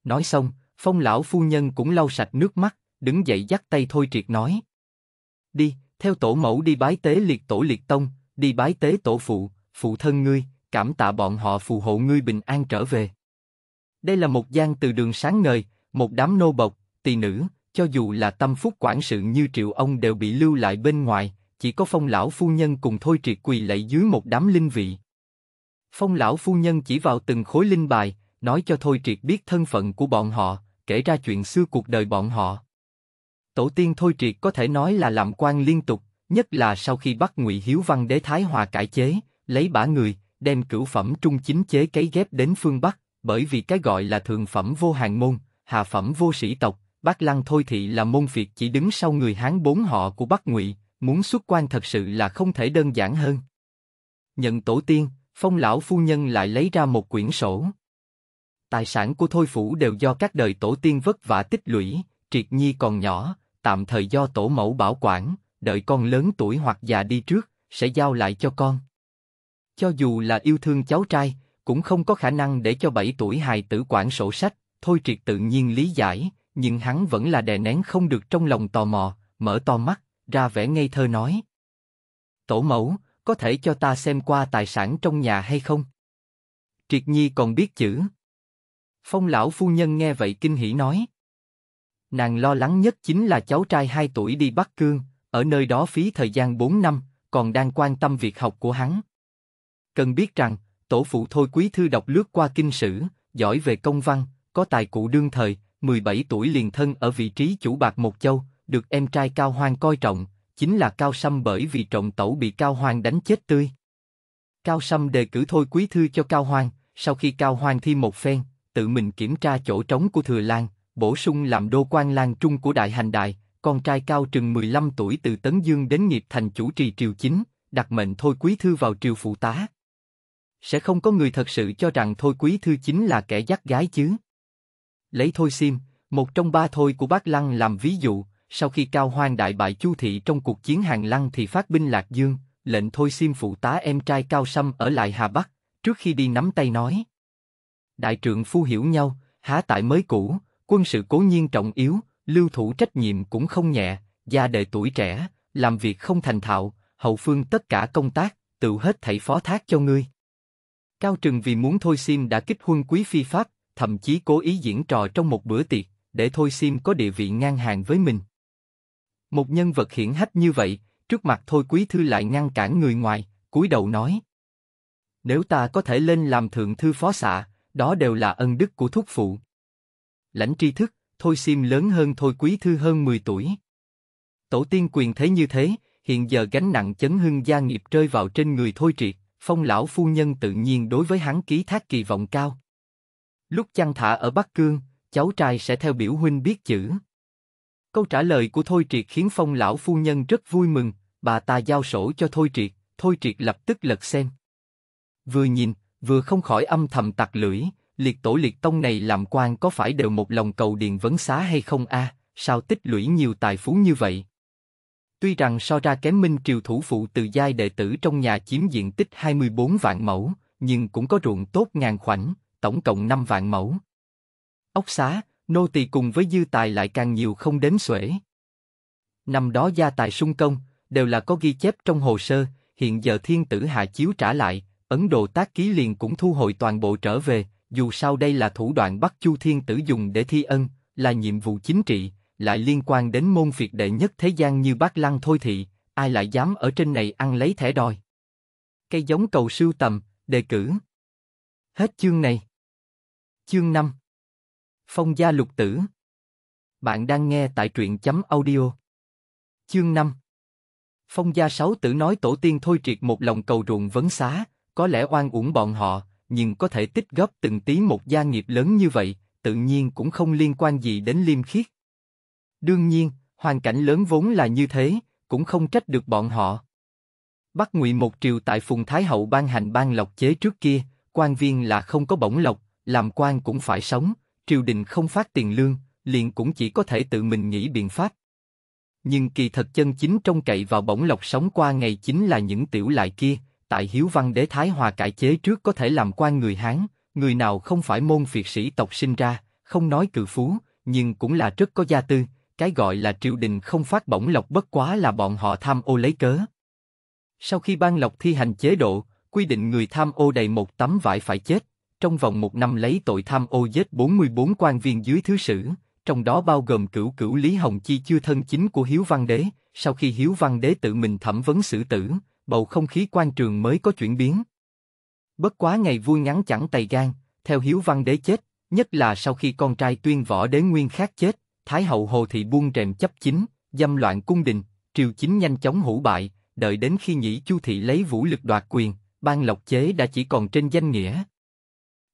Nói xong, phong lão phu nhân cũng lau sạch nước mắt, đứng dậy dắt tay Thôi Triệt nói. Đi, theo tổ mẫu đi bái tế liệt tổ liệt tông, đi bái tế tổ phụ, phụ thân ngươi, cảm tạ bọn họ phù hộ ngươi bình an trở về. Đây là một gian từ đường sáng ngời, một đám nô bộc, tỳ nữ, cho dù là tâm phúc quản sự như triệu ông đều bị lưu lại bên ngoài, chỉ có phong lão phu nhân cùng thôi triệt quỳ lạy dưới một đám linh vị. Phong lão phu nhân chỉ vào từng khối linh bài, nói cho thôi triệt biết thân phận của bọn họ, kể ra chuyện xưa cuộc đời bọn họ. Tổ tiên Thôi Triệt có thể nói là làm quan liên tục, nhất là sau khi bắt Ngụy Hiếu Văn đế Thái Hòa cải chế, lấy bả người, đem cửu phẩm trung chính chế cấy ghép đến phương Bắc, bởi vì cái gọi là thường phẩm vô hàng môn, hạ phẩm vô sĩ tộc, Bắc Lăng Thôi Thị là môn phiệt chỉ đứng sau người Hán bốn họ của Bắc Ngụy, muốn xuất quan thật sự là không thể đơn giản hơn. Nhận tổ tiên, phong lão phu nhân lại lấy ra một quyển sổ. Tài sản của Thôi Phủ đều do các đời tổ tiên vất vả tích lũy, Triệt Nhi còn nhỏ, tạm thời do tổ mẫu bảo quản, đợi con lớn tuổi hoặc già đi trước, sẽ giao lại cho con. Cho dù là yêu thương cháu trai, cũng không có khả năng để cho 7 tuổi hài tử quản sổ sách, thôi triệt tự nhiên lý giải, nhưng hắn vẫn là đè nén không được trong lòng tò mò, mở to mắt, ra vẻ ngây thơ nói. Tổ mẫu, có thể cho ta xem qua tài sản trong nhà hay không? Triệt Nhi còn biết chữ. Phong lão phu nhân nghe vậy kinh hỉ nói. Nàng lo lắng nhất chính là cháu trai 2 tuổi đi Bắc Cương, ở nơi đó phí thời gian 4 năm, còn đang quan tâm việc học của hắn. Cần biết rằng, tổ phụ Thôi Quý Thư đọc lướt qua kinh sử, giỏi về công văn, có tài cụ đương thời, 17 tuổi liền thân ở vị trí chủ bạc một châu, được em trai Cao Hoang coi trọng, chính là Cao Sâm bởi vì trọng tẩu bị Cao Hoang đánh chết tươi. Cao Sâm đề cử Thôi Quý Thư cho Cao Hoang, sau khi Cao Hoang thi một phen, tự mình kiểm tra chỗ trống của Thừa lang bổ sung làm đô quan lang trung của Đại Hành Đại, con trai cao trừng 15 tuổi từ Tấn Dương đến Nghiệp Thành chủ trì triều chính, đặt mệnh Thôi Quý Thư vào triều phụ tá. Sẽ không có người thật sự cho rằng Thôi Quý Thư chính là kẻ dắt gái chứ. Lấy Thôi Sim, một trong ba Thôi của bác Lăng làm ví dụ, sau khi Cao Hoang đại bại Chu Thị trong cuộc chiến hàng Lăng thì phát binh Lạc Dương, lệnh Thôi Sim phụ tá em trai Cao Sâm ở lại Hà Bắc, trước khi đi nắm tay nói. Đại trưởng phu hiểu nhau, há tại mới cũ, Quân sự cố nhiên trọng yếu, lưu thủ trách nhiệm cũng không nhẹ, gia đời tuổi trẻ, làm việc không thành thạo, hậu phương tất cả công tác, tự hết thảy phó thác cho ngươi. Cao Trừng vì muốn Thôi Sim đã kích huân quý phi pháp, thậm chí cố ý diễn trò trong một bữa tiệc, để Thôi Sim có địa vị ngang hàng với mình. Một nhân vật hiển hách như vậy, trước mặt Thôi Quý Thư lại ngăn cản người ngoài, cúi đầu nói. Nếu ta có thể lên làm thượng thư phó xạ, đó đều là ân đức của thúc phụ lãnh tri thức, thôi sim lớn hơn thôi quý thư hơn 10 tuổi. Tổ tiên quyền thế như thế, hiện giờ gánh nặng chấn hưng gia nghiệp rơi vào trên người thôi triệt, phong lão phu nhân tự nhiên đối với hắn ký thác kỳ vọng cao. Lúc chăn thả ở Bắc Cương, cháu trai sẽ theo biểu huynh biết chữ. Câu trả lời của Thôi Triệt khiến phong lão phu nhân rất vui mừng, bà ta giao sổ cho Thôi Triệt, Thôi Triệt lập tức lật xem. Vừa nhìn, vừa không khỏi âm thầm tặc lưỡi, liệt tổ liệt tông này làm quan có phải đều một lòng cầu điền vấn xá hay không a? À, sao tích lũy nhiều tài phú như vậy? Tuy rằng so ra kém Minh triều thủ phụ từ giai đệ tử trong nhà chiếm diện tích 24 vạn mẫu, nhưng cũng có ruộng tốt ngàn khoảnh, tổng cộng 5 vạn mẫu. Ốc xá, nô tỳ cùng với dư tài lại càng nhiều không đếm xuể. Năm đó gia tài sung công, đều là có ghi chép trong hồ sơ, hiện giờ thiên tử hạ chiếu trả lại, Ấn Độ tác ký liền cũng thu hồi toàn bộ trở về, dù sao đây là thủ đoạn bắt Chu Thiên Tử dùng để thi ân, là nhiệm vụ chính trị, lại liên quan đến môn phiệt đệ nhất thế gian như Bác Lăng Thôi Thị, ai lại dám ở trên này ăn lấy thẻ đòi. Cây giống cầu sưu tầm, đề cử. Hết chương này. Chương 5 Phong gia lục tử Bạn đang nghe tại truyện chấm audio. Chương 5 Phong gia sáu tử nói tổ tiên thôi triệt một lòng cầu ruộng vấn xá, có lẽ oan uổng bọn họ, nhưng có thể tích góp từng tí một gia nghiệp lớn như vậy, tự nhiên cũng không liên quan gì đến liêm khiết. Đương nhiên, hoàn cảnh lớn vốn là như thế, cũng không trách được bọn họ. Bắc Ngụy một triều tại Phùng Thái Hậu ban hành ban lộc chế trước kia, quan viên là không có bổng lộc, làm quan cũng phải sống, triều đình không phát tiền lương, liền cũng chỉ có thể tự mình nghĩ biện pháp. Nhưng kỳ thật chân chính trông cậy vào bổng lộc sống qua ngày chính là những tiểu lại kia, tại Hiếu Văn Đế Thái Hòa cải chế trước có thể làm quan người Hán, người nào không phải môn phiệt sĩ tộc sinh ra, không nói cự phú, nhưng cũng là rất có gia tư, cái gọi là triều đình không phát bổng lộc bất quá là bọn họ tham ô lấy cớ. Sau khi ban lộc thi hành chế độ, quy định người tham ô đầy một tấm vải phải chết, trong vòng một năm lấy tội tham ô giết 44 quan viên dưới thứ sử, trong đó bao gồm cửu cửu Lý Hồng Chi chưa thân chính của Hiếu Văn Đế, sau khi Hiếu Văn Đế tự mình thẩm vấn xử tử, bầu không khí quan trường mới có chuyển biến. Bất quá ngày vui ngắn chẳng tày gan, theo Hiếu Văn Đế chết, nhất là sau khi con trai tuyên võ đế nguyên khác chết, Thái hậu Hồ Thị buông rèm chấp chính, dâm loạn cung đình, triều chính nhanh chóng hủ bại, đợi đến khi nhĩ Chu Thị lấy vũ lực đoạt quyền, ban lộc chế đã chỉ còn trên danh nghĩa.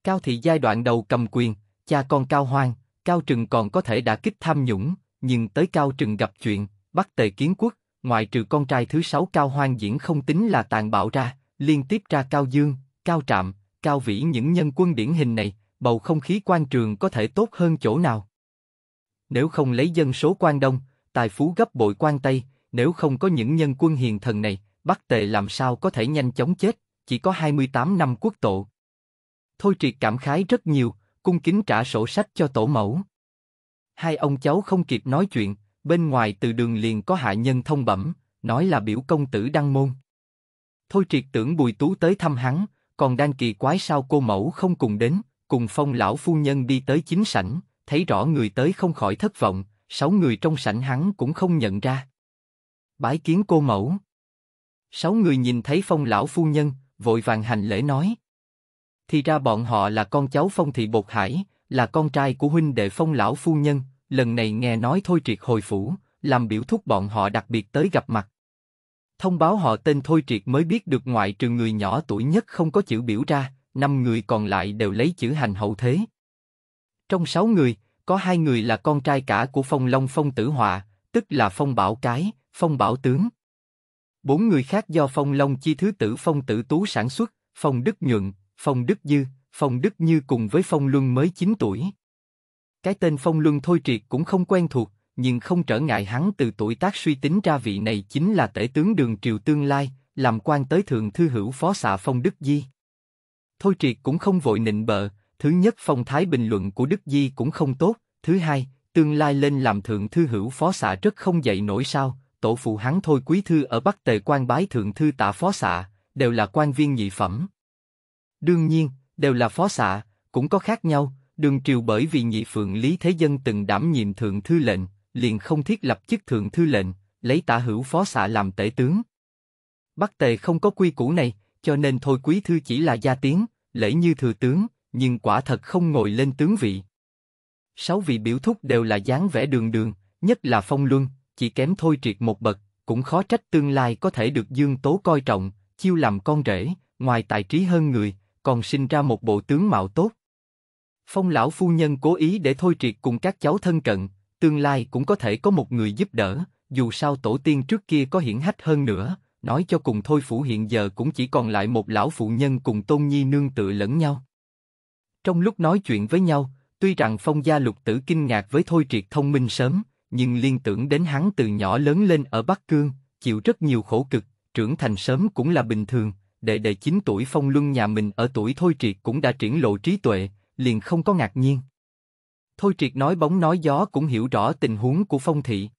Cao Thị giai đoạn đầu cầm quyền, cha con Cao Hoang, Cao Trừng còn có thể đã kích tham nhũng, nhưng tới Cao Trừng gặp chuyện, bắt tề kiến quốc, ngoại trừ con trai thứ sáu Cao Hoang Diễn không tính là tàn bạo ra, liên tiếp ra Cao Dương, Cao Trạm, Cao Vĩ những nhân quân điển hình này, bầu không khí quan trường có thể tốt hơn chỗ nào. Nếu không lấy dân số quan đông, tài phú gấp bội quan Tây, nếu không có những nhân quân hiền thần này, Bắc Tề làm sao có thể nhanh chóng chết, chỉ có 28 năm quốc tổ Thôi triệt cảm khái rất nhiều, cung kính trả sổ sách cho tổ mẫu. Hai ông cháu không kịp nói chuyện, Bên ngoài từ đường liền có hạ nhân thông bẩm, nói là biểu công tử đăng môn. Thôi triệt tưởng Bùi Tú tới thăm hắn, còn đang kỳ quái sao cô mẫu không cùng đến, cùng phong lão phu nhân đi tới chính sảnh, thấy rõ người tới không khỏi thất vọng, sáu người trong sảnh hắn cũng không nhận ra. Bái kiến cô mẫu. Sáu người nhìn thấy phong lão phu nhân, vội vàng hành lễ nói. Thì ra bọn họ là con cháu phong thị bột hải, là con trai của huynh đệ phong lão phu nhân, lần này nghe nói Thôi Triệt hồi phủ, làm biểu thúc bọn họ đặc biệt tới gặp mặt. Thông báo họ tên Thôi Triệt mới biết được ngoại trừ người nhỏ tuổi nhất không có chữ biểu ra, năm người còn lại đều lấy chữ hành hậu thế. Trong sáu người, có hai người là con trai cả của Phong Long Phong Tử Họa, tức là Phong Bảo Cái, Phong Bảo Tướng. Bốn người khác do Phong Long chi thứ tử Phong Tử Tú sản xuất, Phong Đức Nhuận, Phong Đức Dư, Phong Đức Như cùng với Phong Luân mới 9 tuổi, cái tên Phong Luân Thôi Triệt cũng không quen thuộc, nhưng không trở ngại hắn từ tuổi tác suy tính ra vị này chính là tể tướng đường triều tương lai, làm quan tới thượng thư hữu phó xạ Phong Đức Di. Thôi Triệt cũng không vội nịnh bợ, thứ nhất phong thái bình luận của Đức Di cũng không tốt, thứ hai, tương lai lên làm thượng thư hữu phó xạ rất không dậy nổi sao, tổ phụ hắn thôi quý thư ở Bắc Tề quan bái thượng thư tạ phó xạ, đều là quan viên nhị phẩm. Đương nhiên, đều là phó xạ, cũng có khác nhau, đường triều bởi vì nhị phượng lý thế dân từng đảm nhiệm thượng thư lệnh, liền không thiết lập chức thượng thư lệnh, lấy tả hữu phó xạ làm tể tướng. Bắc tề không có quy củ này, cho nên thôi quý thư chỉ là gia tiến lễ như thừa tướng, nhưng quả thật không ngồi lên tướng vị. Sáu vị biểu thúc đều là dáng vẻ đường đường, nhất là phong luân, chỉ kém thôi triệt một bậc, cũng khó trách tương lai có thể được dương tố coi trọng, chiêu làm con rể, ngoài tài trí hơn người, còn sinh ra một bộ tướng mạo tốt, Phong lão phu nhân cố ý để thôi triệt cùng các cháu thân cận, tương lai cũng có thể có một người giúp đỡ, dù sao tổ tiên trước kia có hiển hách hơn nữa, nói cho cùng thôi phủ hiện giờ cũng chỉ còn lại một lão phụ nhân cùng tôn nhi nương tựa lẫn nhau. Trong lúc nói chuyện với nhau, tuy rằng phong gia lục tử kinh ngạc với thôi triệt thông minh sớm, nhưng liên tưởng đến hắn từ nhỏ lớn lên ở Bắc Cương, chịu rất nhiều khổ cực, trưởng thành sớm cũng là bình thường, đệ đệ 9 tuổi phong luân nhà mình ở tuổi thôi triệt cũng đã triển lộ trí tuệ, liền không có ngạc nhiên. Thôi triệt nói bóng nói gió cũng hiểu rõ tình huống của phong thị.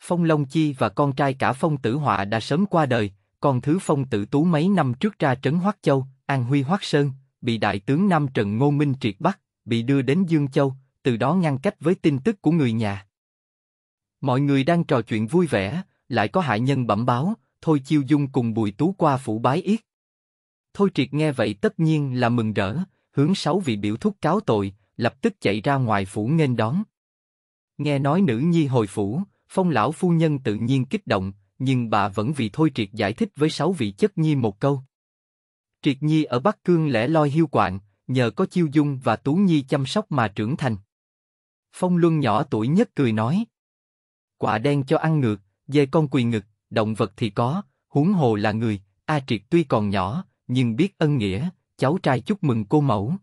Phong Long Chi và con trai cả Phong Tử Họa đã sớm qua đời, còn thứ Phong Tử Tú mấy năm trước ra trấn Hoắc Châu, An Huy Hoắc Sơn, bị đại tướng Nam Trần Ngô Minh triệt bắt, bị đưa đến Dương Châu, từ đó ngăn cách với tin tức của người nhà. Mọi người đang trò chuyện vui vẻ, lại có hại nhân bẩm báo, Thôi Chiêu Dung cùng Bùi Tú qua phủ bái yết. Thôi Triệt nghe vậy tất nhiên là mừng rỡ, hướng sáu vị biểu thúc cáo tội, lập tức chạy ra ngoài phủ nghênh đón. Nghe nói nữ nhi hồi phủ, phong lão phu nhân tự nhiên kích động, nhưng bà vẫn vì thôi triệt giải thích với sáu vị chất nhi một câu. Triệt nhi ở Bắc Cương lẻ loi hiu quạng, nhờ có chiêu dung và tú nhi chăm sóc mà trưởng thành. Phong luân nhỏ tuổi nhất cười nói. Quả đen cho ăn ngược, dê con quỳ ngực, động vật thì có, huống hồ là người, A Triệt tuy còn nhỏ, nhưng biết ân nghĩa, cháu trai chúc mừng cô mẫu.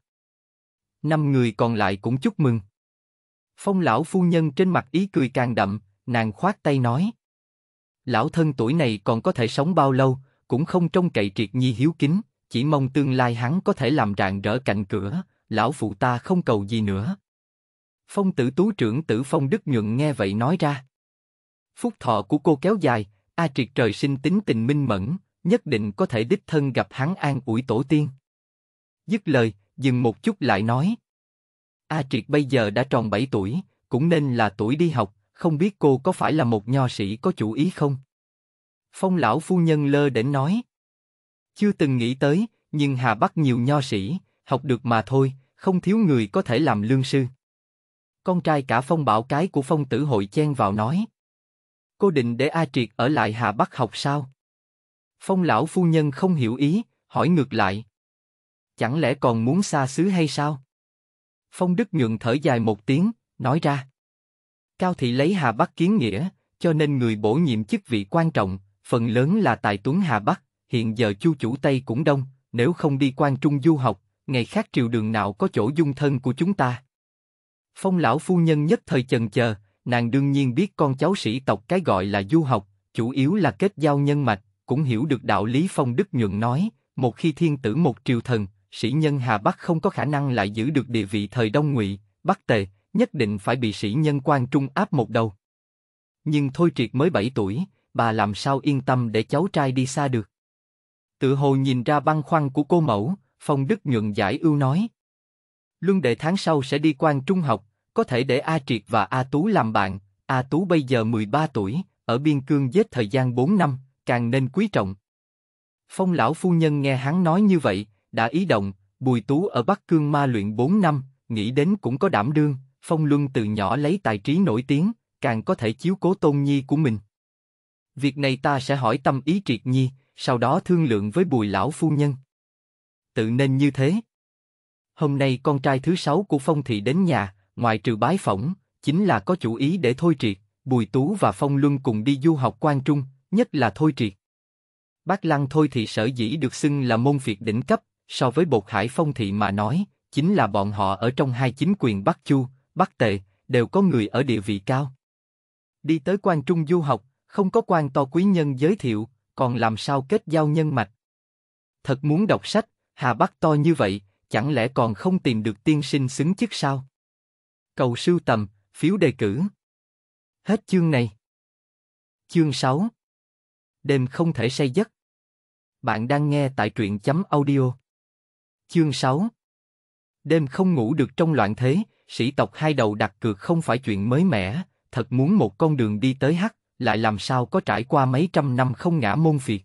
Năm người còn lại cũng chúc mừng. Phong lão phu nhân trên mặt ý cười càng đậm, nàng khoát tay nói. Lão thân tuổi này còn có thể sống bao lâu, cũng không trông cậy triệt nhi hiếu kính, chỉ mong tương lai hắn có thể làm rạng rỡ cạnh cửa, lão phụ ta không cầu gì nữa. Phong tử tú trưởng tử Phong Đức Nhuận nghe vậy nói ra. Phúc thọ của cô kéo dài, A triệt trời sinh tính tình minh mẫn, nhất định có thể đích thân gặp hắn an ủi tổ tiên. Dứt lời, dừng một chút lại nói. A Triệt bây giờ đã tròn 7 tuổi, cũng nên là tuổi đi học, không biết cô có phải là một nho sĩ có chủ ý không? Phong lão phu nhân lơ đến nói. Chưa từng nghĩ tới, nhưng Hà Bắc nhiều nho sĩ, học được mà thôi, không thiếu người có thể làm lương sư. Con trai cả phong bảo cái của phong tử hội chen vào nói. Cô định để A Triệt ở lại Hà Bắc học sao? Phong lão phu nhân không hiểu ý, hỏi ngược lại, chẳng lẽ còn muốn xa xứ hay sao? Phong Đức Nhượng thở dài một tiếng, nói ra. Cao Thị lấy Hà Bắc kiến nghĩa, cho nên người bổ nhiệm chức vị quan trọng, phần lớn là tài tuấn Hà Bắc, hiện giờ chu chủ Tây cũng đông, nếu không đi quan trung du học, ngày khác triều đường nào có chỗ dung thân của chúng ta. Phong lão phu nhân nhất thời chần chờ, nàng đương nhiên biết con cháu sĩ tộc cái gọi là du học, chủ yếu là kết giao nhân mạch, cũng hiểu được đạo lý Phong Đức Nhượng nói, một khi thiên tử một triều thần, sĩ nhân Hà Bắc không có khả năng lại giữ được địa vị thời Đông Ngụy, Bắc Tề, nhất định phải bị sĩ nhân quan trung áp một đầu. Nhưng Thôi Triệt mới 7 tuổi, bà làm sao yên tâm để cháu trai đi xa được. Tự hồ nhìn ra băng khoăn của cô mẫu, Phong Đức nhuận giải ưu nói. Luân đệ tháng sau sẽ đi quan trung học, có thể để A Triệt và A Tú làm bạn, A Tú bây giờ 13 tuổi, ở biên cương giết thời gian 4 năm, càng nên quý trọng. Phong lão phu nhân nghe hắn nói như vậy, đã ý động, Bùi Tú ở Bắc Cương ma luyện 4 năm, nghĩ đến cũng có đảm đương, Phong Luân từ nhỏ lấy tài trí nổi tiếng, càng có thể chiếu cố tôn nhi của mình. Việc này ta sẽ hỏi tâm ý triệt nhi, sau đó thương lượng với bùi lão phu nhân. Tự nên như thế. Hôm nay con trai thứ sáu của Phong Thị đến nhà, ngoài trừ bái phỏng, chính là có chủ ý để thôi triệt, Bùi Tú và Phong Luân cùng đi du học quan trung, nhất là thôi triệt. Bác Lăng thôi thì sở dĩ được xưng là môn phiệt đỉnh cấp, so với bột hải phong thị mà nói, chính là bọn họ ở trong hai chính quyền Bắc Chu, Bắc Tề, đều có người ở địa vị cao. Đi tới quan trung du học, không có quan to quý nhân giới thiệu, còn làm sao kết giao nhân mạch. Thật muốn đọc sách, Hà Bắc to như vậy, chẳng lẽ còn không tìm được tiên sinh xứng chức sao? Cầu sưu tầm, phiếu đề cử. Hết chương này. Chương 6 Đêm không thể say giấc. Bạn đang nghe tại truyện chấm audio Chương 6 Đêm không ngủ được trong loạn thế, sĩ tộc hai đầu đặt cược không phải chuyện mới mẻ, thật muốn một con đường đi tới hắc, lại làm sao có trải qua mấy trăm năm không ngã môn phiệt.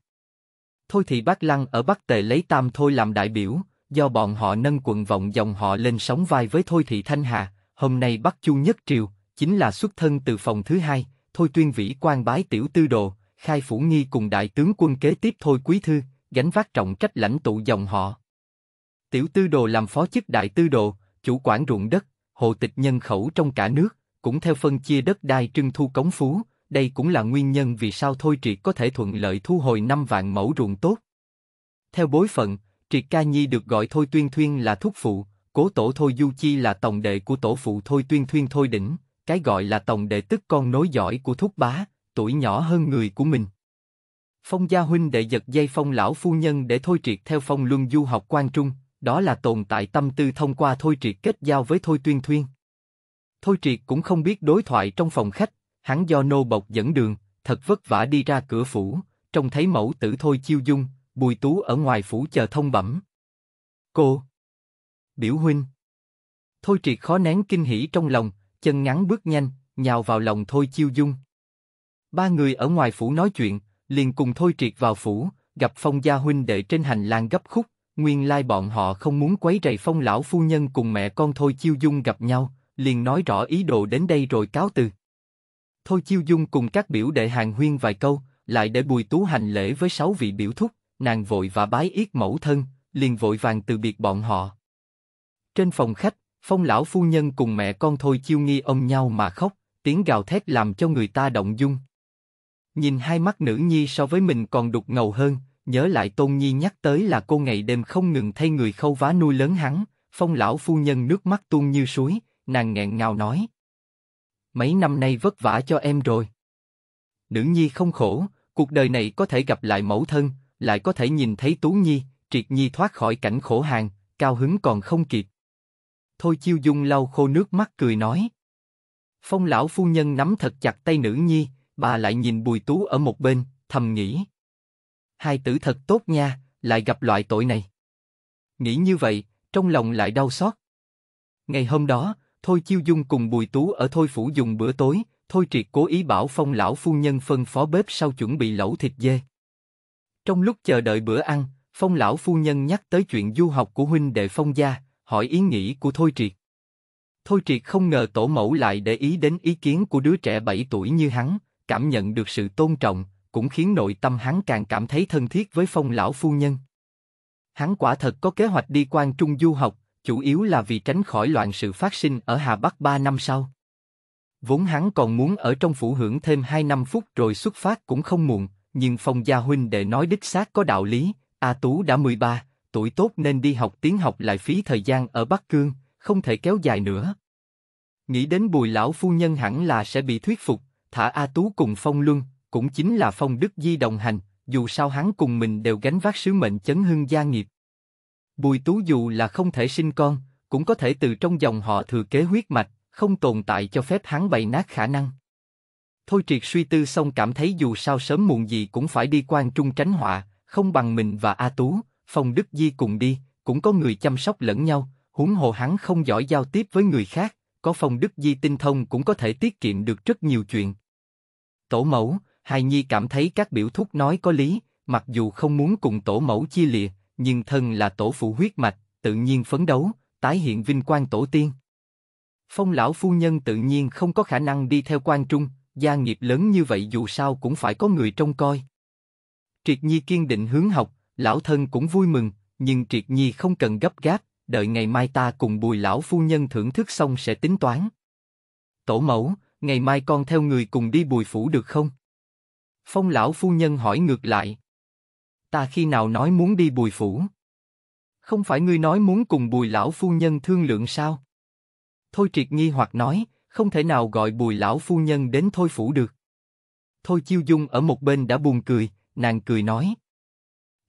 Thôi thì bác Lăng ở Bắc Tề lấy Tam Thôi làm đại biểu, do bọn họ nâng quần vọng dòng họ lên sóng vai với Thôi Thị Thanh Hà, hôm nay bắt Chu Nhất Triều, chính là xuất thân từ phòng thứ hai, Thôi Tuyên Vĩ quan bái tiểu tư đồ, khai phủ nghi cùng đại tướng quân kế tiếp Thôi Quý Thư, gánh vác trọng trách lãnh tụ dòng họ. Tiểu tư đồ làm phó chức đại tư đồ, chủ quản ruộng đất, hộ tịch nhân khẩu trong cả nước, cũng theo phân chia đất đai trưng thu cống phú, đây cũng là nguyên nhân vì sao Thôi Triệt có thể thuận lợi thu hồi 5 vạn mẫu ruộng tốt. Theo bối phận, Triệt Ca Nhi được gọi Thôi Tuyên Thuyên là thúc phụ, cố tổ Thôi Du Chi là tổng đệ của tổ phụ Thôi Tuyên Thuyên Thôi Đỉnh, cái gọi là tổng đệ tức con nối giỏi của thúc bá, tuổi nhỏ hơn người của mình. Phong gia huynh đệ giật dây phong lão phu nhân để Thôi Triệt theo phong luân du học quan trung, đó là tồn tại tâm tư thông qua Thôi Triệt kết giao với Thôi Tuyên Thuyên. Thôi Triệt cũng không biết đối thoại trong phòng khách, hắn do nô bộc dẫn đường, thật vất vả đi ra cửa phủ, trông thấy mẫu tử Thôi Chiêu Dung, Bùi Tú ở ngoài phủ chờ thông bẩm. Cô! Biểu huynh! Thôi Triệt khó nén kinh hỉ trong lòng, chân ngắn bước nhanh, nhào vào lòng Thôi Chiêu Dung. Ba người ở ngoài phủ nói chuyện, liền cùng Thôi Triệt vào phủ, gặp Phong Gia Huynh đệ trên hành lang gấp khúc, Nguyên lai bọn họ không muốn quấy rầy phong lão phu nhân cùng mẹ con Thôi Chiêu Dung gặp nhau, liền nói rõ ý đồ đến đây rồi cáo từ. Thôi Chiêu Dung cùng các biểu đệ hàng huyên vài câu, lại để Bùi Tú hành lễ với sáu vị biểu thúc, nàng vội và bái yết mẫu thân, liền vội vàng từ biệt bọn họ. Trên phòng khách, phong lão phu nhân cùng mẹ con Thôi Chiêu Nghi ôm nhau mà khóc, tiếng gào thét làm cho người ta động dung. Nhìn hai mắt nữ nhi so với mình còn đục ngầu hơn, nhớ lại Tôn Nhi nhắc tới là cô ngày đêm không ngừng thay người khâu vá nuôi lớn hắn, phong lão phu nhân nước mắt tuôn như suối, nàng nghẹn ngào nói. Mấy năm nay vất vả cho em rồi. Nữ Nhi không khổ, cuộc đời này có thể gặp lại mẫu thân, lại có thể nhìn thấy Tú Nhi, Triệt Nhi thoát khỏi cảnh khổ hàng, cao hứng còn không kịp. Thôi Chiêu Dung lau khô nước mắt cười nói. Phong lão phu nhân nắm thật chặt tay nữ nhi, bà lại nhìn Bùi Tú ở một bên, thầm nghĩ hai tử thật tốt nha, lại gặp loại tội này. Nghĩ như vậy, trong lòng lại đau xót. Ngày hôm đó, Thôi Chiêu Dung cùng Bùi Tú ở Thôi Phủ dùng bữa tối, Thôi Triệt cố ý bảo phong lão phu nhân phân phó bếp sau chuẩn bị lẩu thịt dê. Trong lúc chờ đợi bữa ăn, phong lão phu nhân nhắc tới chuyện du học của huynh đệ phong gia, hỏi ý nghĩ của Thôi Triệt. Thôi Triệt không ngờ tổ mẫu lại để ý đến ý kiến của đứa trẻ 7 tuổi như hắn, cảm nhận được sự tôn trọng, cũng khiến nội tâm hắn càng cảm thấy thân thiết với phong lão phu nhân. Hắn quả thật có kế hoạch đi quan trung du học, chủ yếu là vì tránh khỏi loạn sự phát sinh ở Hà Bắc 3 năm sau. Vốn hắn còn muốn ở trong phủ hưởng thêm 2 năm phút rồi xuất phát cũng không muộn, nhưng phong gia huynh đệ nói đích xác có đạo lý, A Tú đã 13, tuổi tốt nên đi học tiếng học lại phí thời gian ở Bắc Cương, không thể kéo dài nữa. Nghĩ đến bùi lão phu nhân hẳn là sẽ bị thuyết phục, thả A Tú cùng phong luân, cũng chính là Phong Đức Di đồng hành, dù sao hắn cùng mình đều gánh vác sứ mệnh chấn hưng gia nghiệp. Bùi Tú dù là không thể sinh con, cũng có thể từ trong dòng họ thừa kế huyết mạch, không tồn tại cho phép hắn bày nát khả năng. Thôi triệt suy tư xong cảm thấy dù sao sớm muộn gì cũng phải đi quan trung tránh họa, không bằng mình và A Tú, Phong Đức Di cùng đi, cũng có người chăm sóc lẫn nhau, huống hồ hắn không giỏi giao tiếp với người khác, có Phong Đức Di tinh thông cũng có thể tiết kiệm được rất nhiều chuyện. Tổ mẫu, Hài Nhi cảm thấy các biểu thúc nói có lý, mặc dù không muốn cùng tổ mẫu chia lìa, nhưng thân là tổ phụ huyết mạch, tự nhiên phấn đấu, tái hiện vinh quang tổ tiên. Phong lão phu nhân tự nhiên không có khả năng đi theo quan trung, gia nghiệp lớn như vậy dù sao cũng phải có người trông coi. Triệt Nhi kiên định hướng học, lão thân cũng vui mừng, nhưng Triệt Nhi không cần gấp gáp, đợi ngày mai ta cùng bùi lão phu nhân thưởng thức xong sẽ tính toán. Tổ mẫu, ngày mai con theo người cùng đi bùi phủ được không? Phong lão phu nhân hỏi ngược lại. Ta khi nào nói muốn đi bùi phủ? Không phải ngươi nói muốn cùng bùi lão phu nhân thương lượng sao? Thôi triệt nghi hoặc nói, không thể nào gọi bùi lão phu nhân đến thôi phủ được. Thôi chiêu dung ở một bên đã buồn cười, nàng cười nói.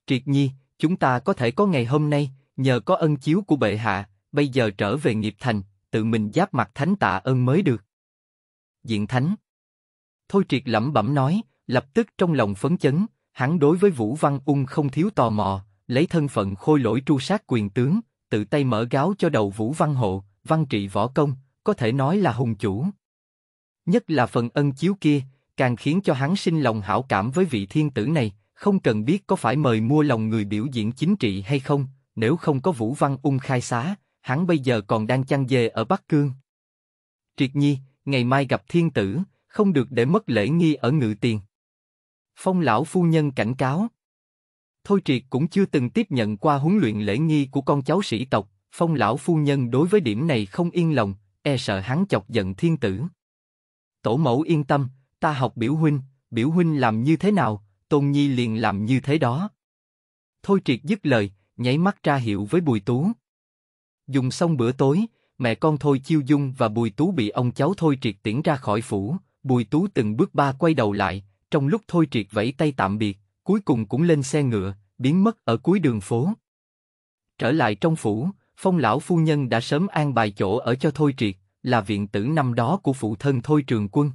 Triệt nhi, chúng ta có thể có ngày hôm nay, nhờ có ân chiếu của bệ hạ, bây giờ trở về nghiệp thành, tự mình giáp mặt thánh tạ ơn mới được. Diện thánh. Thôi triệt lẩm bẩm nói, lập tức trong lòng phấn chấn, hắn đối với Vũ Văn Ung không thiếu tò mò, lấy thân phận khôi lỗi tru sát quyền tướng, tự tay mở gáo cho đầu Vũ Văn Hộ, văn trị võ công, có thể nói là hùng chủ. Nhất là phần ân chiếu kia, càng khiến cho hắn sinh lòng hảo cảm với vị thiên tử này, không cần biết có phải mời mua lòng người biểu diễn chính trị hay không, nếu không có Vũ Văn Ung khai xá, hắn bây giờ còn đang chăn dê ở Bắc Cương. Triệt Nhi, ngày mai gặp thiên tử, không được để mất lễ nghi ở ngự tiền. Phong lão phu nhân cảnh cáo. Thôi triệt cũng chưa từng tiếp nhận qua huấn luyện lễ nghi của con cháu sĩ tộc, phong lão phu nhân đối với điểm này không yên lòng, e sợ hắn chọc giận thiên tử. Tổ mẫu yên tâm, ta học biểu huynh, biểu huynh làm như thế nào, tôn nhi liền làm như thế đó. Thôi triệt dứt lời, nháy mắt ra hiệu với bùi tú. Dùng xong bữa tối, mẹ con Thôi Chiêu Dung và Bùi Tú bị ông cháu Thôi Triệt tiễn ra khỏi phủ, Bùi Tú từng bước ba quay đầu lại, trong lúc Thôi Triệt vẫy tay tạm biệt, cuối cùng cũng lên xe ngựa, biến mất ở cuối đường phố. Trở lại trong phủ, phong lão phu nhân đã sớm an bài chỗ ở cho Thôi Triệt, là viện tử năm đó của phụ thân Thôi Trường Quân.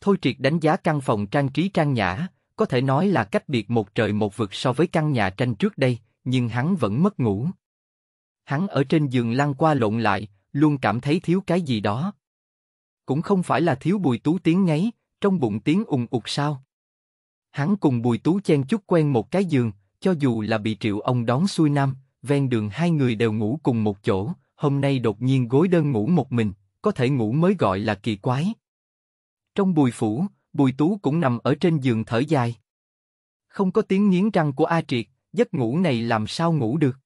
Thôi Triệt đánh giá căn phòng trang trí trang nhã, có thể nói là cách biệt một trời một vực so với căn nhà tranh trước đây, nhưng hắn vẫn mất ngủ. Hắn ở trên giường lăn qua lộn lại, luôn cảm thấy thiếu cái gì đó. Cũng không phải là thiếu bùi tú tiếng ngáy, trong bụng tiếng ùng ục sao? Hắn cùng Bùi Tú chen chút quen một cái giường, cho dù là bị triệu ông đón xuôi nam, ven đường hai người đều ngủ cùng một chỗ, hôm nay đột nhiên gối đơn ngủ một mình, có thể ngủ mới gọi là kỳ quái. Trong bùi phủ, bùi tú cũng nằm ở trên giường thở dài. Không có tiếng nghiến răng của A Triệt, giấc ngủ này làm sao ngủ được.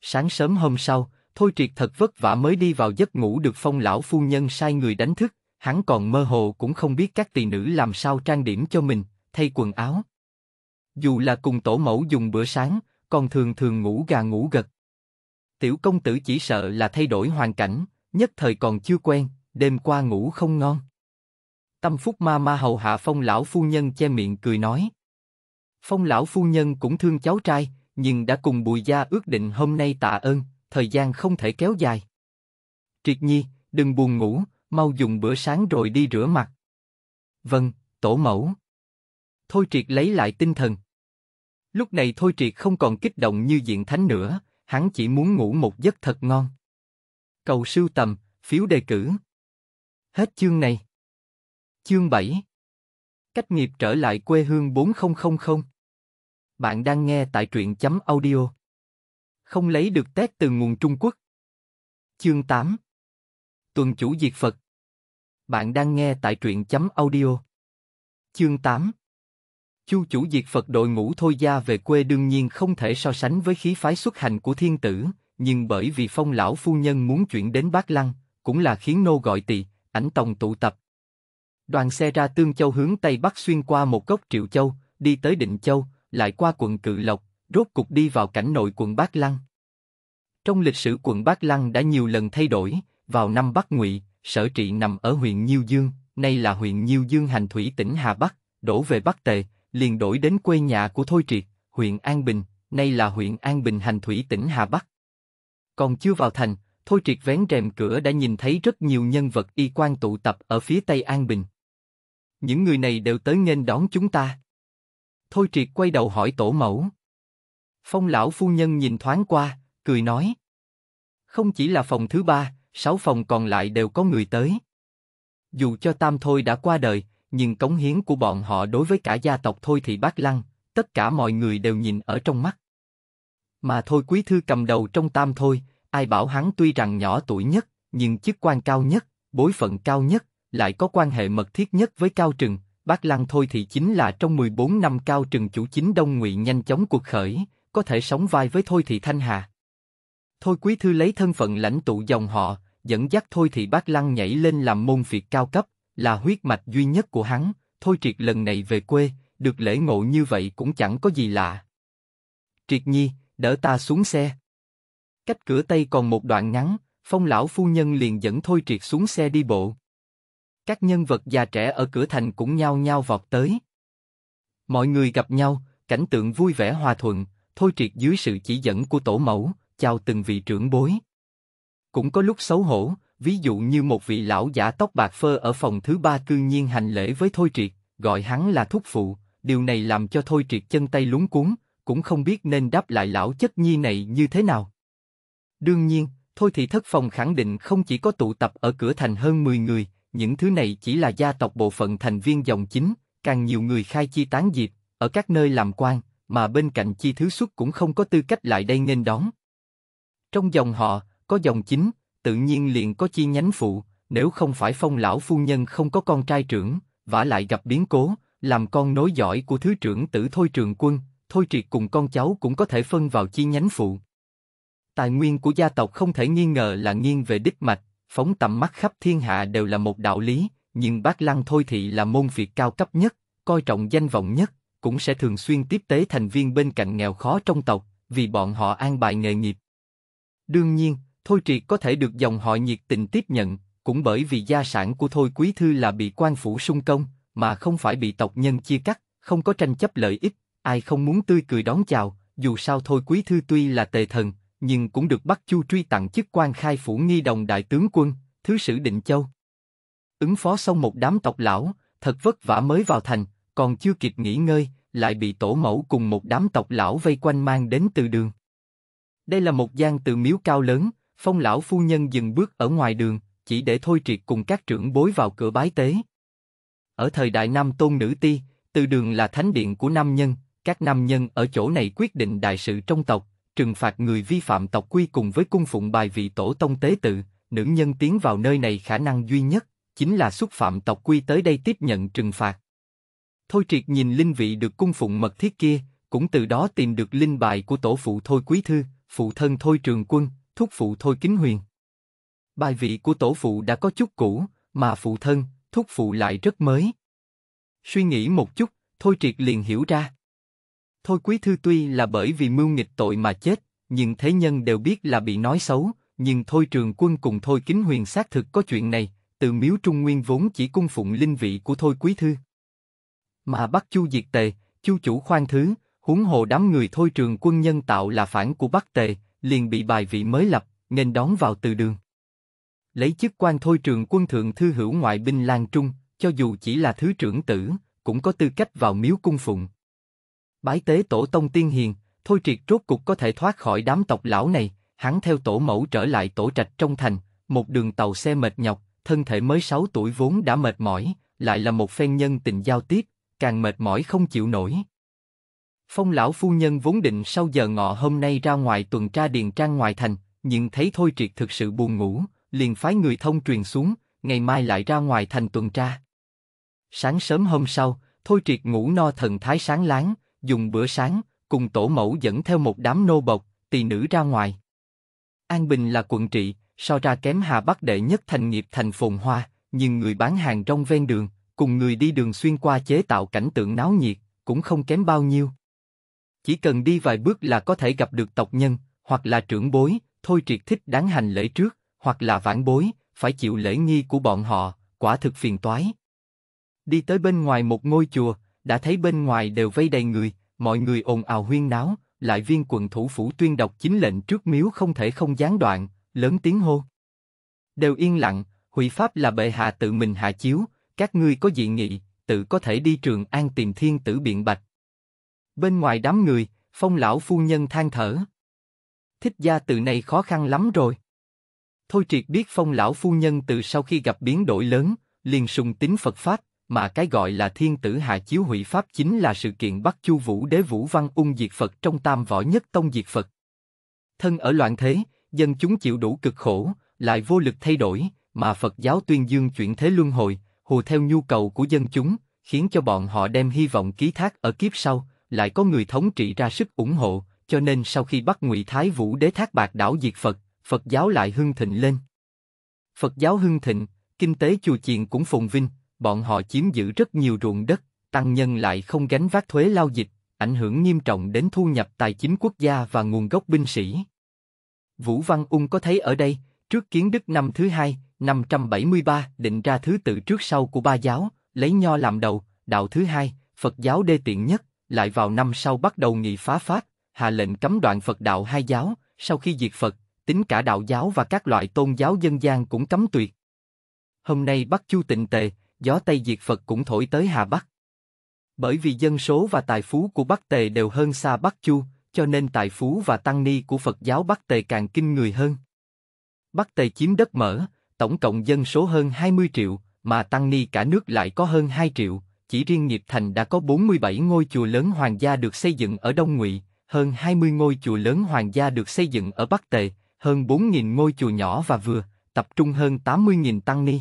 Sáng sớm hôm sau, Thôi Triệt thật vất vả mới đi vào giấc ngủ được phong lão phu nhân sai người đánh thức, hắn còn mơ hồ cũng không biết các tỳ nữ làm sao trang điểm cho mình, thay quần áo. Dù là cùng tổ mẫu dùng bữa sáng, còn thường thường ngủ gà ngủ gật. Tiểu công tử chỉ sợ là thay đổi hoàn cảnh, nhất thời còn chưa quen, đêm qua ngủ không ngon. Tâm phúc ma ma hầu hạ phong lão phu nhân che miệng cười nói. Phong lão phu nhân cũng thương cháu trai, nhưng đã cùng bùi gia ước định hôm nay tạ ơn, thời gian không thể kéo dài. Triệt nhi, đừng buồn ngủ, mau dùng bữa sáng rồi đi rửa mặt. Vâng, tổ mẫu. Thôi triệt lấy lại tinh thần. Lúc này Thôi triệt không còn kích động như diện thánh nữa, hắn chỉ muốn ngủ một giấc thật ngon. Cầu sưu tầm, phiếu đề cử. Hết chương này. Chương 7 Cách nghiệp trở lại quê hương 4000 Bạn đang nghe tại truyện chấm audio. Không lấy được tét từ nguồn Trung Quốc. Chương 8 Tuần chủ diệt Phật bạn đang nghe tại truyện chấm audio. Chương 8 Chu chủ diệt Phật đội ngũ thôi gia về quê đương nhiên không thể so sánh với khí phái xuất hành của thiên tử, nhưng bởi vì phong lão phu nhân muốn chuyển đến Bát Lăng, cũng là khiến nô gọi tỳ, ảnh tòng tụ tập. Đoàn xe ra Tương Châu hướng Tây Bắc xuyên qua một gốc Triệu Châu, đi tới Định Châu, lại qua quận Cự Lộc, rốt cục đi vào cảnh nội quận Bát Lăng. Trong lịch sử quận Bát Lăng đã nhiều lần thay đổi, vào năm Bắc Ngụy, sở trị nằm ở huyện Nhiêu Dương, nay là huyện Nhiêu Dương hành thủy tỉnh Hà Bắc, đổ về Bắc Tề, liền đổi đến quê nhà của Thôi Triệt, huyện An Bình, nay là huyện An Bình hành thủy tỉnh Hà Bắc. Còn chưa vào thành, Thôi Triệt vén rèm cửa đã nhìn thấy rất nhiều nhân vật y quan tụ tập ở phía Tây An Bình. Những người này đều tới nghênh đón chúng ta. Thôi Triệt quay đầu hỏi tổ mẫu. Phong lão phu nhân nhìn thoáng qua, cười nói. Không chỉ là phòng thứ ba, sáu phòng còn lại đều có người tới. Dù cho Tam Thôi đã qua đời, nhưng cống hiến của bọn họ đối với cả gia tộc Thôi thì bác lăng, tất cả mọi người đều nhìn ở trong mắt. Mà Thôi Quý Thư cầm đầu trong Tam Thôi, ai bảo hắn tuy rằng nhỏ tuổi nhất, nhưng chức quan cao nhất, bối phận cao nhất, lại có quan hệ mật thiết nhất với Cao Trừng, Bác Lăng thôi thì chính là trong 14 năm Cao Trừng chủ chính Đông Ngụy nhanh chóng cuộc khởi, có thể sống vai với Thôi thì Thanh Hà. Thôi Quý Thư lấy thân phận lãnh tụ dòng họ, dẫn dắt Thôi Thị Bác Lăng nhảy lên làm môn phiệt cao cấp, là huyết mạch duy nhất của hắn, Thôi Triệt lần này về quê, được lễ ngộ như vậy cũng chẳng có gì lạ. Triệt Nhi, đỡ ta xuống xe. Cách cửa Tây còn một đoạn ngắn, phong lão phu nhân liền dẫn Thôi Triệt xuống xe đi bộ. Các nhân vật già trẻ ở cửa thành cũng nhao nhao vọt tới. Mọi người gặp nhau, cảnh tượng vui vẻ hòa thuận, Thôi Triệt dưới sự chỉ dẫn của tổ mẫu, chào từng vị trưởng bối. Cũng có lúc xấu hổ, ví dụ như một vị lão giả tóc bạc phơ ở phòng thứ ba cư nhiên hành lễ với Thôi Triệt, gọi hắn là thúc phụ, điều này làm cho Thôi Triệt chân tay lúng cuốn, cũng không biết nên đáp lại lão chất nhi này như thế nào. Đương nhiên, Thôi Thị thất phòng khẳng định không chỉ có tụ tập ở cửa thành hơn 10 người, những thứ này chỉ là gia tộc bộ phận thành viên dòng chính, càng nhiều người khai chi tán diệp, ở các nơi làm quan, mà bên cạnh chi thứ xuất cũng không có tư cách lại đây nên đón. Trong dòng họ, có dòng chính, tự nhiên liền có chi nhánh phụ, nếu không phải phong lão phu nhân không có con trai trưởng, và lại gặp biến cố, làm con nối giỏi của thứ trưởng tử Thôi Trường Quân, Thôi Triệt cùng con cháu cũng có thể phân vào chi nhánh phụ. Tài nguyên của gia tộc không thể nghi ngờ là nghiêng về đích mạch, phóng tầm mắt khắp thiên hạ đều là một đạo lý, nhưng bác lăng Thôi Thị là môn việc cao cấp nhất, coi trọng danh vọng nhất, cũng sẽ thường xuyên tiếp tế thành viên bên cạnh nghèo khó trong tộc, vì bọn họ an bài nghề nghiệp. Đương nhiên, Thôi Triệt có thể được dòng họ nhiệt tình tiếp nhận, cũng bởi vì gia sản của Thôi Quý Thư là bị quan phủ sung công, mà không phải bị tộc nhân chia cắt, không có tranh chấp lợi ích, ai không muốn tươi cười đón chào, dù sao Thôi Quý Thư tuy là tề thần, nhưng cũng được bắt Chu Truy tặng chức quan khai phủ nghi đồng đại tướng quân, thứ sử Định Châu. Ứng phó xong một đám tộc lão, thật vất vả mới vào thành, còn chưa kịp nghỉ ngơi, lại bị tổ mẫu cùng một đám tộc lão vây quanh mang đến từ đường. Đây là một gian từ miếu cao lớn, phong lão phu nhân dừng bước ở ngoài đường, chỉ để thôi triệt cùng các trưởng bối vào cửa bái tế. Ở thời đại Nam Tôn Nữ Ti, từ đường là thánh điện của nam nhân, các nam nhân ở chỗ này quyết định đại sự trong tộc, trừng phạt người vi phạm tộc quy cùng với cung phụng bài vị tổ tông tế tự, nữ nhân tiến vào nơi này khả năng duy nhất, chính là xúc phạm tộc quy tới đây tiếp nhận trừng phạt. Thôi triệt nhìn linh vị được cung phụng mật thiết kia, cũng từ đó tìm được linh bài của tổ phụ Thôi Quý Thư, phụ thân thôi trường quân, thúc phụ thôi kính huyền. Bài vị của tổ phụ đã có chút cũ, mà phụ thân, thúc phụ lại rất mới. Suy nghĩ một chút, thôi triệt liền hiểu ra. Thôi quý thư tuy là bởi vì mưu nghịch tội mà chết, nhưng thế nhân đều biết là bị nói xấu, nhưng thôi trường quân cùng thôi kính huyền xác thực có chuyện này, từ miếu trung nguyên vốn chỉ cung phụng linh vị của thôi quý thư. Mà bắt chu diệt tề, chu chủ khoan thứ, huống hồ đám người thôi trường quân nhân tạo là phản của Bắc Tề, liền bị bài vị mới lập, nên đón vào từ đường. Lấy chức quan thôi trường quân thượng thư hữu ngoại binh lang Trung, cho dù chỉ là thứ trưởng tử, cũng có tư cách vào miếu cung phụng. Bái tế tổ tông tiên hiền, thôi triệt rốt cục có thể thoát khỏi đám tộc lão này, hắn theo tổ mẫu trở lại tổ trạch trong thành, một đường tàu xe mệt nhọc, thân thể mới 6 tuổi vốn đã mệt mỏi, lại là một phen nhân tình giao tiếp, càng mệt mỏi không chịu nổi. Phong lão phu nhân vốn định sau giờ ngọ hôm nay ra ngoài tuần tra điền trang ngoài thành, nhưng thấy Thôi Triệt thực sự buồn ngủ, liền phái người thông truyền xuống, ngày mai lại ra ngoài thành tuần tra. Sáng sớm hôm sau, Thôi Triệt ngủ no thần thái sáng láng, dùng bữa sáng, cùng tổ mẫu dẫn theo một đám nô bộc, tỳ nữ ra ngoài. An Bình là quận trị, so ra kém Hà Bắc đệ nhất thành nghiệp thành phồn hoa, nhưng người bán hàng trong ven đường, cùng người đi đường xuyên qua chế tạo cảnh tượng náo nhiệt, cũng không kém bao nhiêu. Chỉ cần đi vài bước là có thể gặp được tộc nhân, hoặc là trưởng bối, thôi triệt thích đáng hành lễ trước, hoặc là vãn bối, phải chịu lễ nghi của bọn họ, quả thực phiền toái. Đi tới bên ngoài một ngôi chùa, đã thấy bên ngoài đều vây đầy người, mọi người ồn ào huyên náo, lại viên quần thủ phủ tuyên đọc chính lệnh trước miếu không thể không gián đoạn, lớn tiếng hô. Đều yên lặng, hủy pháp là bệ hạ tự mình hạ chiếu, các ngươi có dị nghị, tự có thể đi trường an tìm thiên tử biện bạch. Bên ngoài đám người, phong lão phu nhân than thở. Thích gia từ này khó khăn lắm rồi. Thôi triệt biết phong lão phu nhân từ sau khi gặp biến đổi lớn, liền sùng tín Phật Pháp, mà cái gọi là thiên tử hạ chiếu hủy Pháp chính là sự kiện bắt chu vũ đế vũ văn ung diệt Phật trong tam võ nhất tông diệt Phật. Thân ở loạn thế, dân chúng chịu đủ cực khổ, lại vô lực thay đổi, mà Phật giáo tuyên dương chuyển thế luân hồi, hù theo nhu cầu của dân chúng, khiến cho bọn họ đem hy vọng ký thác ở kiếp sau, lại có người thống trị ra sức ủng hộ, cho nên sau khi bắt Ngụy Thái Vũ Đế Thác Bạc đảo diệt Phật, Phật giáo lại hưng thịnh lên. Phật giáo hưng thịnh, kinh tế chùa chiền cũng phồn vinh, bọn họ chiếm giữ rất nhiều ruộng đất, tăng nhân lại không gánh vác thuế lao dịch, ảnh hưởng nghiêm trọng đến thu nhập tài chính quốc gia và nguồn gốc binh sĩ. Vũ Văn Ung có thấy ở đây, trước kiến đức năm thứ hai, năm 573 định ra thứ tự trước sau của ba giáo, lấy nho làm đầu, đạo thứ hai, Phật giáo đê tiện nhất, lại vào năm sau bắt đầu nghị phá phát, hạ lệnh cấm đoạn Phật đạo hai giáo, sau khi diệt Phật, tính cả đạo giáo và các loại tôn giáo dân gian cũng cấm tuyệt. Hôm nay Bắc Chu tịnh tề, gió Tây diệt Phật cũng thổi tới Hà Bắc. Bởi vì dân số và tài phú của Bắc Tề đều hơn xa Bắc Chu, cho nên tài phú và tăng ni của Phật giáo Bắc Tề càng kinh người hơn. Bắc Tề chiếm đất mở, tổng cộng dân số hơn 20 triệu, mà tăng ni cả nước lại có hơn 2 triệu, chỉ riêng Nghiệp Thành đã có 47 ngôi chùa lớn hoàng gia được xây dựng ở Đông Ngụy, hơn 20 ngôi chùa lớn hoàng gia được xây dựng ở Bắc Tề, hơn 4.000 ngôi chùa nhỏ và vừa, tập trung hơn 80.000 tăng ni.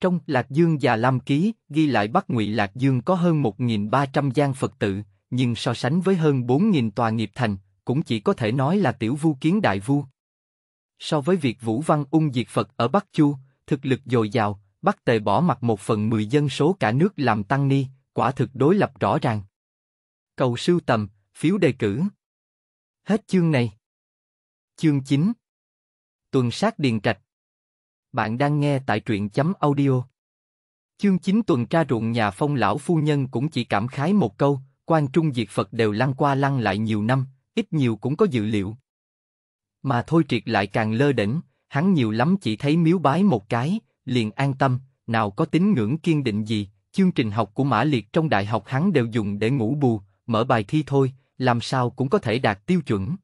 Trong Lạc Dương và Lam Ký, ghi lại Bắc Ngụy Lạc Dương có hơn 1.300 gian Phật tự, nhưng so sánh với hơn 4.000 tòa nghiệp thành, cũng chỉ có thể nói là tiểu vu kiến đại vu. So với việc Vũ Văn ung diệt Phật ở Bắc Chu, thực lực dồi dào, bắt Tề bỏ mặt một phần mười dân số cả nước làm tăng ni, quả thực đối lập rõ ràng. Cầu sưu tầm, phiếu đề cử. Hết chương này. Chương 9 Tuần sát Điền Trạch Bạn đang nghe tại truyện chấm audio. Chương 9 tuần tra ruộng nhà phong lão phu nhân cũng chỉ cảm khái một câu, quan trung diệt Phật đều lăn qua lăn lại nhiều năm, ít nhiều cũng có dự liệu. Mà thôi triệt lại càng lơ đỉnh, hắn nhiều lắm chỉ thấy miếu bái một cái, liền an tâm, nào có tín ngưỡng kiên định gì, chương trình học của Mã Liệt trong đại học hắn đều dùng để ngủ bù, mở bài thi thôi, làm sao cũng có thể đạt tiêu chuẩn.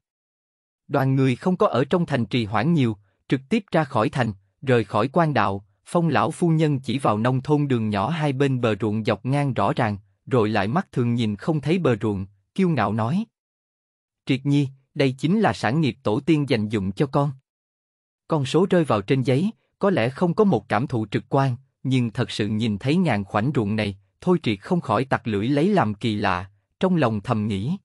Đoàn người không có ở trong thành trì hoãn nhiều, trực tiếp ra khỏi thành, rời khỏi quan đạo, phong lão phu nhân chỉ vào nông thôn đường nhỏ hai bên bờ ruộng dọc ngang rõ ràng, rồi lại mắt thường nhìn không thấy bờ ruộng, kiêu ngạo nói. Triệt nhi, đây chính là sản nghiệp tổ tiên dành dụng cho con. Con số rơi vào trên giấy, có lẽ không có một cảm thụ trực quan, nhưng thật sự nhìn thấy ngàn khoảnh ruộng này, thôi triệt không khỏi tặc lưỡi lấy làm kỳ lạ, trong lòng thầm nghĩ.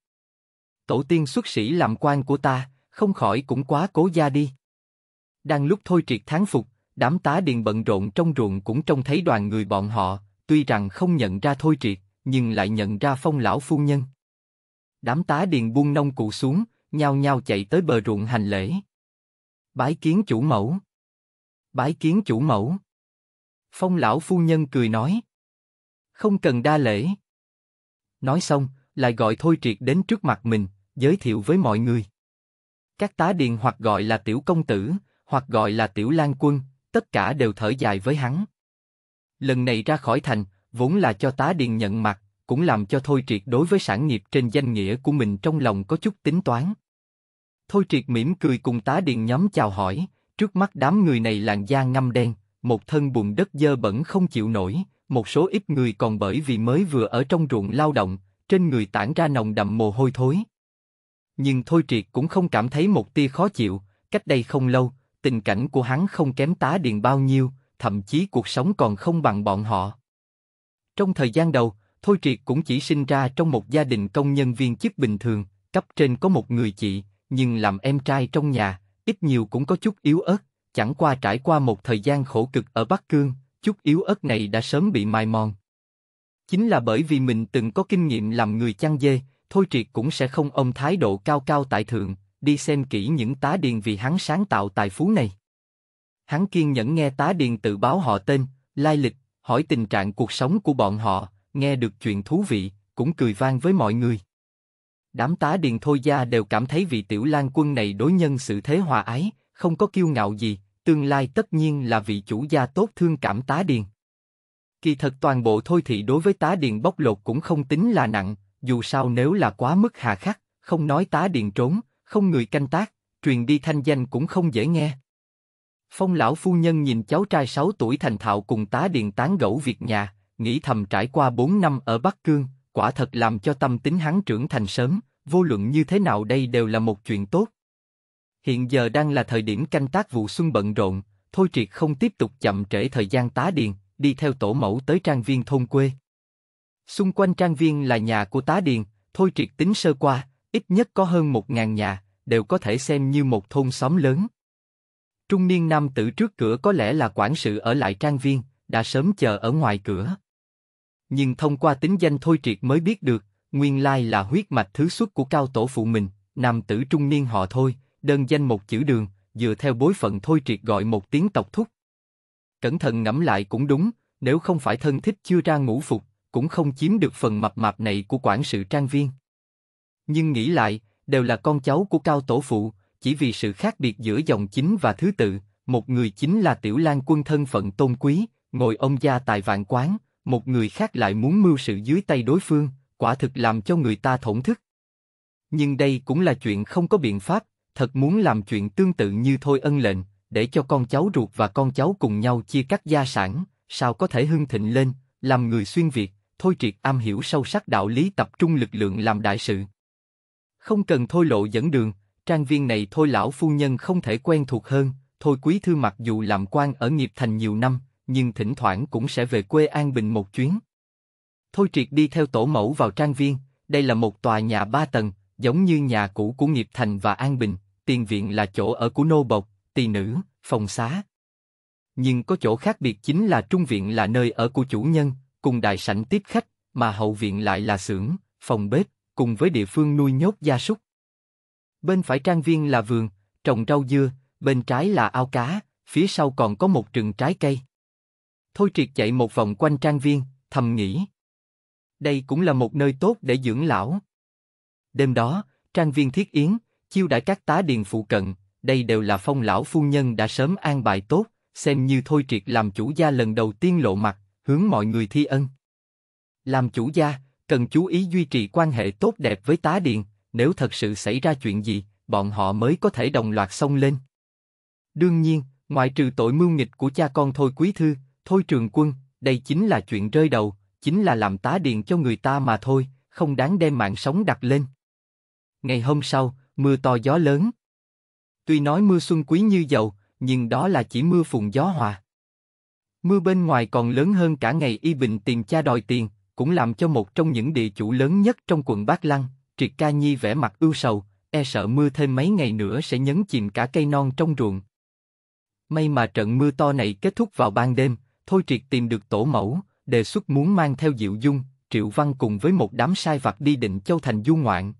Tổ tiên xuất sĩ làm quan của ta, không khỏi cũng quá cố gia đi. Đang lúc thôi triệt tháng phục, đám tá điền bận rộn trong ruộng cũng trông thấy đoàn người bọn họ, tuy rằng không nhận ra thôi triệt, nhưng lại nhận ra phong lão phu nhân. Đám tá điền buông nông cụ xuống, nhao nhao chạy tới bờ ruộng hành lễ. Bái kiến chủ mẫu. Bái kiến chủ mẫu. Phong lão phu nhân cười nói. Không cần đa lễ. Nói xong, lại gọi Thôi Triệt đến trước mặt mình, giới thiệu với mọi người. Các tá điền hoặc gọi là tiểu công tử, hoặc gọi là tiểu lang quân, tất cả đều thở dài với hắn. Lần này ra khỏi thành, vốn là cho tá điền nhận mặt, cũng làm cho Thôi Triệt đối với sản nghiệp trên danh nghĩa của mình trong lòng có chút tính toán. Thôi Triệt mỉm cười cùng tá điền nhóm chào hỏi, Trước mắt đám người này làn da ngăm đen, một thân bùn đất dơ bẩn không chịu nổi, một số ít người còn bởi vì mới vừa ở trong ruộng lao động, trên người tản ra nồng đậm mồ hôi thối. Nhưng Thôi Triệt cũng không cảm thấy một tia khó chịu, cách đây không lâu, tình cảnh của hắn không kém tá điền bao nhiêu, thậm chí cuộc sống còn không bằng bọn họ. Trong thời gian đầu, Thôi Triệt cũng chỉ sinh ra trong một gia đình công nhân viên chức bình thường, cấp trên có một người chị, nhưng làm em trai trong nhà, ít nhiều cũng có chút yếu ớt, chẳng qua trải qua một thời gian khổ cực ở Bắc Cương, chút yếu ớt này đã sớm bị mài mòn. Chính là bởi vì mình từng có kinh nghiệm làm người chăn dê, Thôi Triệt cũng sẽ không ông thái độ cao cao tại thượng, đi xem kỹ những tá điền vì hắn sáng tạo tài phú này. Hắn kiên nhẫn nghe tá điền tự báo họ tên, lai lịch, hỏi tình trạng cuộc sống của bọn họ, nghe được chuyện thú vị, cũng cười vang với mọi người. Đám tá điền thôi gia đều cảm thấy vị tiểu lang quân này đối nhân sự thế hòa ái, không có kiêu ngạo gì, tương lai tất nhiên là vị chủ gia tốt thương cảm tá điền. Kỳ thật toàn bộ thôi thị đối với tá điền bóc lột cũng không tính là nặng, dù sao nếu là quá mức hà khắc, không nói tá điền trốn, không người canh tác, truyền đi thanh danh cũng không dễ nghe. Phong lão phu nhân nhìn cháu trai 6 tuổi thành thạo cùng tá điền tán gẫu việc nhà, nghĩ thầm trải qua 4 năm ở Bắc Cương, quả thật làm cho tâm tính hắn trưởng thành sớm, vô luận như thế nào đây đều là một chuyện tốt. Hiện giờ đang là thời điểm canh tác vụ xuân bận rộn, Thôi Triệt không tiếp tục chậm trễ thời gian tá điền, đi theo tổ mẫu tới trang viên thôn quê. Xung quanh trang viên là nhà của tá điền, Thôi Triệt tính sơ qua, ít nhất có hơn một ngàn nhà, đều có thể xem như một thôn xóm lớn. Trung niên nam tử trước cửa có lẽ là quản sự ở lại trang viên, đã sớm chờ ở ngoài cửa nhưng thông qua tính danh Thôi Triệt mới biết được, nguyên lai là huyết mạch thứ xuất của cao tổ phụ mình, nam tử trung niên họ Thôi, đơn danh một chữ đường, dựa theo bối phận Thôi Triệt gọi một tiếng tộc thúc. Cẩn thận ngẫm lại cũng đúng, nếu không phải thân thích chưa ra ngũ phục, cũng không chiếm được phần mập mạp này của quản sự trang viên. Nhưng nghĩ lại, đều là con cháu của cao tổ phụ, chỉ vì sự khác biệt giữa dòng chính và thứ tự, một người chính là tiểu lang quân thân phận tôn quý, ngồi ông gia tài vạn quán, một người khác lại muốn mưu sự dưới tay đối phương, quả thực làm cho người ta thổn thức. Nhưng đây cũng là chuyện không có biện pháp, thật muốn làm chuyện tương tự như thôi ân lệnh, để cho con cháu ruột và con cháu cùng nhau chia cắt gia sản, sao có thể hưng thịnh lên, làm người xuyên Việt, thôi triệt am hiểu sâu sắc đạo lý tập trung lực lượng làm đại sự. Không cần thôi lộ dẫn đường, trang viên này thôi lão phu nhân không thể quen thuộc hơn, thôi quý thư mặc dù làm quan ở nghiệp thành nhiều năm, nhưng thỉnh thoảng cũng sẽ về quê An Bình một chuyến. Thôi Triệt đi theo tổ mẫu vào trang viên, đây là một tòa nhà ba tầng, giống như nhà cũ của Nghiệp Thành và An Bình, tiền viện là chỗ ở của nô bộc, tỳ nữ, phòng xá. Nhưng có chỗ khác biệt chính là trung viện là nơi ở của chủ nhân, cùng đại sảnh tiếp khách, mà hậu viện lại là xưởng, phòng bếp, cùng với địa phương nuôi nhốt gia súc. Bên phải trang viên là vườn, trồng rau dưa, bên trái là ao cá, phía sau còn có một rừng trái cây. Thôi triệt chạy một vòng quanh trang viên, thầm nghĩ. Đây cũng là một nơi tốt để dưỡng lão. Đêm đó, trang viên thiết yến, chiêu đãi các tá điền phụ cận, đây đều là phong lão phu nhân đã sớm an bài tốt, xem như thôi triệt làm chủ gia lần đầu tiên lộ mặt, hướng mọi người thi ân. Làm chủ gia, cần chú ý duy trì quan hệ tốt đẹp với tá điền, nếu thật sự xảy ra chuyện gì, bọn họ mới có thể đồng loạt xông lên. Đương nhiên, ngoại trừ tội mưu nghịch của cha con thôi quý thư, Thôi trường quân, đây chính là chuyện rơi đầu, chính là làm tá điện cho người ta mà thôi, không đáng đem mạng sống đặt lên. Ngày hôm sau, mưa to gió lớn. Tuy nói mưa xuân quý như dầu, nhưng đó là chỉ mưa phùng gió hòa. Mưa bên ngoài còn lớn hơn cả ngày y bình tiền cha đòi tiền, cũng làm cho một trong những địa chủ lớn nhất trong quận Bát Lăng, Triệt Ca Nhi vẻ mặt ưu sầu, e sợ mưa thêm mấy ngày nữa sẽ nhấn chìm cả cây non trong ruộng. May mà trận mưa to này kết thúc vào ban đêm, Thôi Triệt tìm được tổ mẫu, đề xuất muốn mang theo Diệu Dung, Triệu Văn cùng với một đám sai vặt đi định Châu Thành du ngoạn.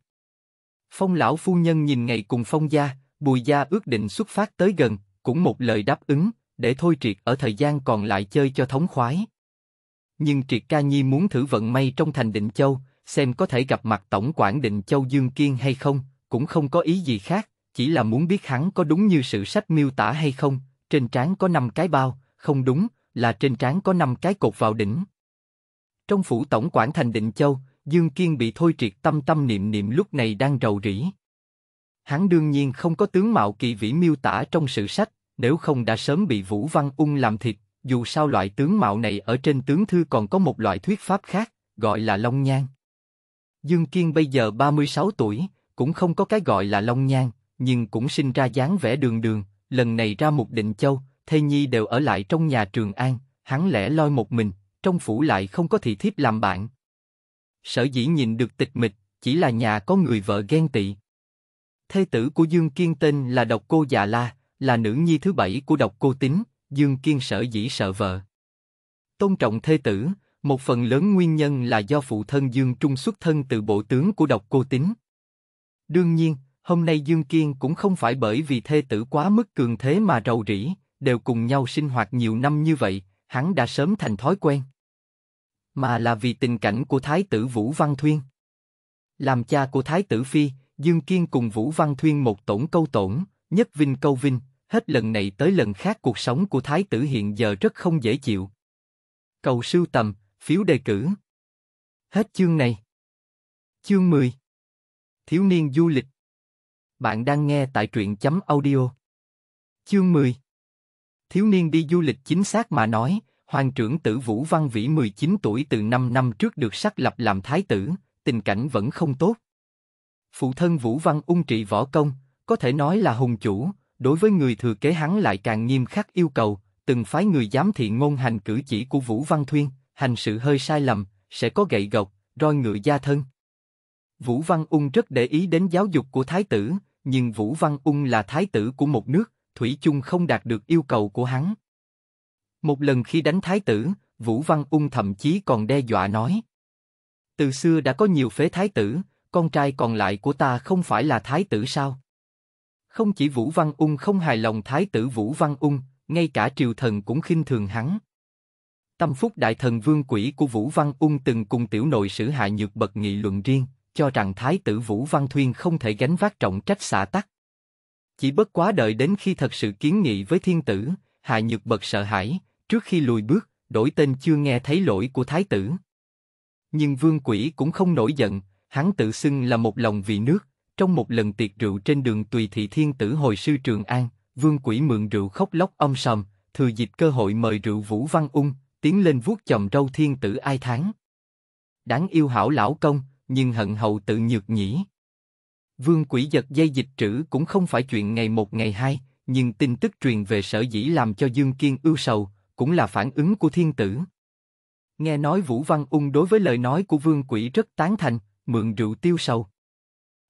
Phong lão phu nhân nhìn ngày cùng Phong gia, Bùi gia ước định xuất phát tới gần, cũng một lời đáp ứng, để Thôi Triệt ở thời gian còn lại chơi cho thống khoái. Nhưng Triệt Ca Nhi muốn thử vận may trong thành Định Châu, xem có thể gặp mặt tổng quản Định Châu Dương Kiên hay không, cũng không có ý gì khác, chỉ là muốn biết hắn có đúng như sự sách miêu tả hay không. Trên trán có năm cái bao, không đúng, là trên trán có năm cái cột vào đỉnh. Trong phủ tổng quản thành Định Châu, Dương Kiên bị thôi triệt tâm tâm niệm niệm lúc này đang rầu rĩ. Hắn đương nhiên không có tướng mạo kỳ vĩ miêu tả trong sự sách, nếu không đã sớm bị Vũ Văn Ung làm thịt, dù sao loại tướng mạo này ở trên tướng thư còn có một loại thuyết pháp khác, gọi là Long Nhan. Dương Kiên bây giờ 36 tuổi, cũng không có cái gọi là Long Nhan, nhưng cũng sinh ra dáng vẻ đường đường, lần này ra một định châu, thê nhi đều ở lại trong nhà Trường An, hắn lẻ loi một mình, trong phủ lại không có thị thiếp làm bạn. Sở dĩ nhìn được tịch mịch, chỉ là nhà có người vợ ghen tị. Thê tử của Dương Kiên tên là Độc Cô Già La, là nữ nhi thứ bảy của Độc Cô Tính, Dương Kiên sở dĩ sợ vợ. Tôn trọng thê tử, một phần lớn nguyên nhân là do phụ thân Dương Trung xuất thân từ bộ tướng của Độc Cô Tính. Đương nhiên, hôm nay Dương Kiên cũng không phải bởi vì thê tử quá mức cường thế mà rầu rĩ, đều cùng nhau sinh hoạt nhiều năm như vậy, hắn đã sớm thành thói quen. Mà là vì tình cảnh của Thái tử Vũ Văn Thuyên. Làm cha của Thái tử Phi, Dương Kiên cùng Vũ Văn Thuyên một tổn câu tổn, nhất vinh câu vinh, hết lần này tới lần khác cuộc sống của Thái tử hiện giờ rất không dễ chịu. Cầu sưu tầm, phiếu đề cử. Hết chương này. Chương 10 Thiếu niên du lịch Bạn đang nghe tại truyện chấm audio. Chương 10 thiếu niên đi du lịch chính xác mà nói, hoàng trưởng tử Vũ Văn Vĩ 19 tuổi từ 5 năm trước được xác lập làm thái tử, tình cảnh vẫn không tốt. Phụ thân Vũ Văn ung trị võ công, có thể nói là hùng chủ, đối với người thừa kế hắn lại càng nghiêm khắc yêu cầu, từng phái người giám thị ngôn hành cử chỉ của Vũ Văn Thuyên, hành sự hơi sai lầm, sẽ có gậy gộc, roi ngựa gia thân. Vũ Văn Ung rất để ý đến giáo dục của thái tử, nhưng Vũ Văn Ung là thái tử của một nước, thủy chung không đạt được yêu cầu của hắn. Một lần khi đánh thái tử, Vũ Văn Ung thậm chí còn đe dọa nói: từ xưa đã có nhiều phế thái tử, con trai còn lại của ta không phải là thái tử sao? Không chỉ Vũ Văn Ung không hài lòng thái tử Vũ Văn Ung, ngay cả triều thần cũng khinh thường hắn. Tâm phúc đại thần vương quỷ của Vũ Văn Ung từng cùng tiểu nội sử hạ nhược bật nghị luận riêng, cho rằng thái tử Vũ Văn Thuyên không thể gánh vác trọng trách xả tắc. Chỉ bất quá đợi đến khi thật sự kiến nghị với thiên tử, Hạ Nhược bật sợ hãi, trước khi lùi bước, đổi tên chưa nghe thấy lỗi của thái tử. Nhưng vương quỷ cũng không nổi giận, hắn tự xưng là một lòng vì nước, trong một lần tiệc rượu trên đường tùy thị thiên tử hồi sư Trường An, vương quỷ mượn rượu khóc lóc om sòm, thừa dịp cơ hội mời rượu Vũ Văn Ung, tiến lên vuốt chồng râu thiên tử ai thắng. Đáng yêu hảo lão công, nhưng hận hậu tự nhược nhĩ. Vương quỷ giật dây dịch trữ cũng không phải chuyện ngày một ngày hai, nhưng tin tức truyền về sở dĩ làm cho Dương Kiên ưu sầu, cũng là phản ứng của thiên tử. Nghe nói Vũ Văn Ung đối với lời nói của vương quỷ rất tán thành, mượn rượu tiêu sầu.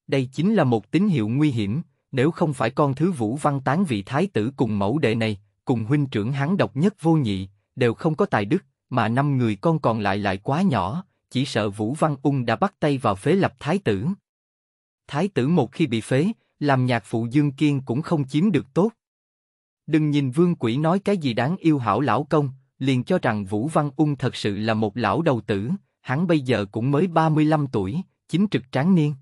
Đây chính là một tín hiệu nguy hiểm, nếu không phải con thứ Vũ Văn tán vị thái tử cùng mẫu đệ này, cùng huynh trưởng hắn độc nhất vô nhị, đều không có tài đức, mà năm người con còn lại lại quá nhỏ, chỉ sợ Vũ Văn Ung đã bắt tay vào phế lập thái tử thái tử một khi bị phế, làm nhạc phụ Dương Kiên cũng không chiếm được tốt. Đừng nhìn Vương Quỷ nói cái gì đáng yêu hảo lão công, liền cho rằng Vũ Văn Ung thật sự là một lão đầu tử, hắn bây giờ cũng mới 35 tuổi, chính trực tráng niên.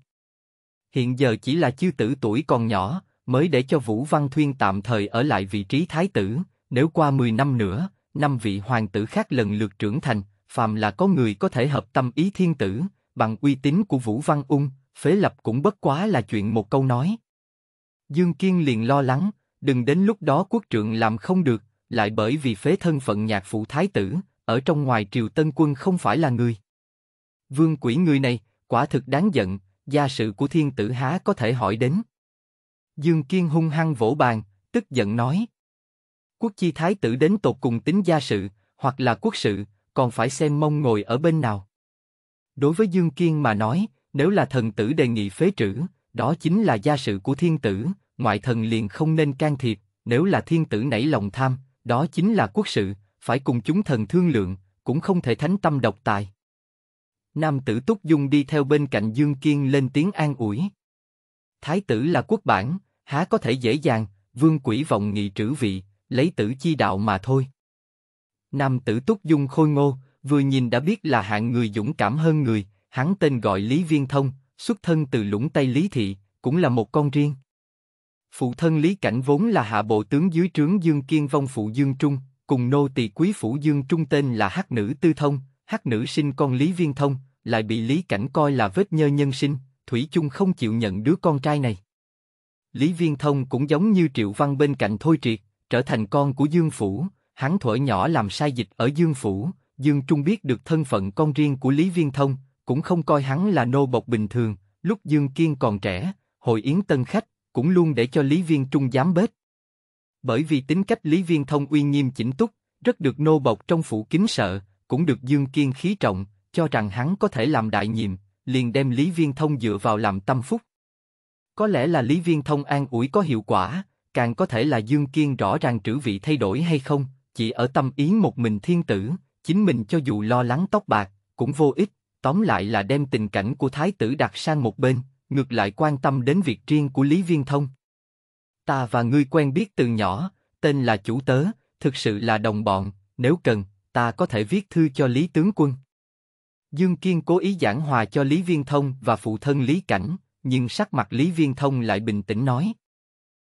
Hiện giờ chỉ là chư tử tuổi còn nhỏ, mới để cho Vũ Văn Thuyên tạm thời ở lại vị trí thái tử, nếu qua 10 năm nữa, năm vị hoàng tử khác lần lượt trưởng thành, phàm là có người có thể hợp tâm ý thiên tử, bằng uy tín của Vũ Văn Ung, phế lập cũng bất quá là chuyện một câu nói. Dương Kiên liền lo lắng, đừng đến lúc đó quốc trượng làm không được, lại bởi vì phế thân phận nhạc phụ thái tử, ở trong ngoài triều tân quân không phải là người. Vương quỷ người này, quả thực đáng giận, gia sự của thiên tử há có thể hỏi đến. Dương Kiên hung hăng vỗ bàn, tức giận nói. Quốc chi thái tử đến tột cùng tính gia sự, hoặc là quốc sự, còn phải xem mông ngồi ở bên nào. Đối với Dương Kiên mà nói, nếu là thần tử đề nghị phế trữ, đó chính là gia sự của thiên tử, ngoại thần liền không nên can thiệp, nếu là thiên tử nảy lòng tham, đó chính là quốc sự, phải cùng chúng thần thương lượng, cũng không thể thánh tâm độc tài. Nam tử Túc Dung đi theo bên cạnh Dương Kiên lên tiếng an ủi. Thái tử là quốc bản, há có thể dễ dàng, vương quỷ vọng nghị trữ vị, lấy tử chi đạo mà thôi. Nam tử Túc Dung khôi ngô, vừa nhìn đã biết là hạng người dũng cảm hơn người, hắn tên gọi Lý Viên Thông, xuất thân từ lũng Tây Lý Thị, cũng là một con riêng. Phụ thân Lý Cảnh vốn là hạ bộ tướng dưới trướng Dương Kiên Vong Phụ Dương Trung, cùng nô tỳ quý phủ Dương Trung tên là Hắc Nữ Tư Thông, Hắc Nữ sinh con Lý Viên Thông, lại bị Lý Cảnh coi là vết nhơ nhân sinh, Thủy chung không chịu nhận đứa con trai này. Lý Viên Thông cũng giống như Triệu Văn bên cạnh Thôi Triệt, trở thành con của Dương Phủ, hắn thuở nhỏ làm sai dịch ở Dương Phủ, Dương Trung biết được thân phận con riêng của Lý Viên Thông, cũng không coi hắn là nô bộc bình thường, lúc Dương Kiên còn trẻ, hội yến tân khách, cũng luôn để cho Lý Viên Trung giám bếp. Bởi vì tính cách Lý Viên Thông uy nghiêm chỉnh túc, rất được nô bộc trong phủ kính sợ, cũng được Dương Kiên khí trọng, cho rằng hắn có thể làm đại nhiệm, liền đem Lý Viên Thông dựa vào làm tâm phúc. Có lẽ là Lý Viên Thông an ủi có hiệu quả, càng có thể là Dương Kiên rõ ràng trữ vị thay đổi hay không, chỉ ở tâm ý một mình thiên tử, chính mình cho dù lo lắng tóc bạc, cũng vô ích, tóm lại là đem tình cảnh của thái tử đặt sang một bên, ngược lại quan tâm đến việc riêng của Lý Viên Thông. Ta và ngươi quen biết từ nhỏ, tên là chủ tớ, thực sự là đồng bọn, nếu cần, ta có thể viết thư cho Lý Tướng Quân. Dương Kiên cố ý giảng hòa cho Lý Viên Thông và phụ thân Lý Cảnh, nhưng sắc mặt Lý Viên Thông lại bình tĩnh nói.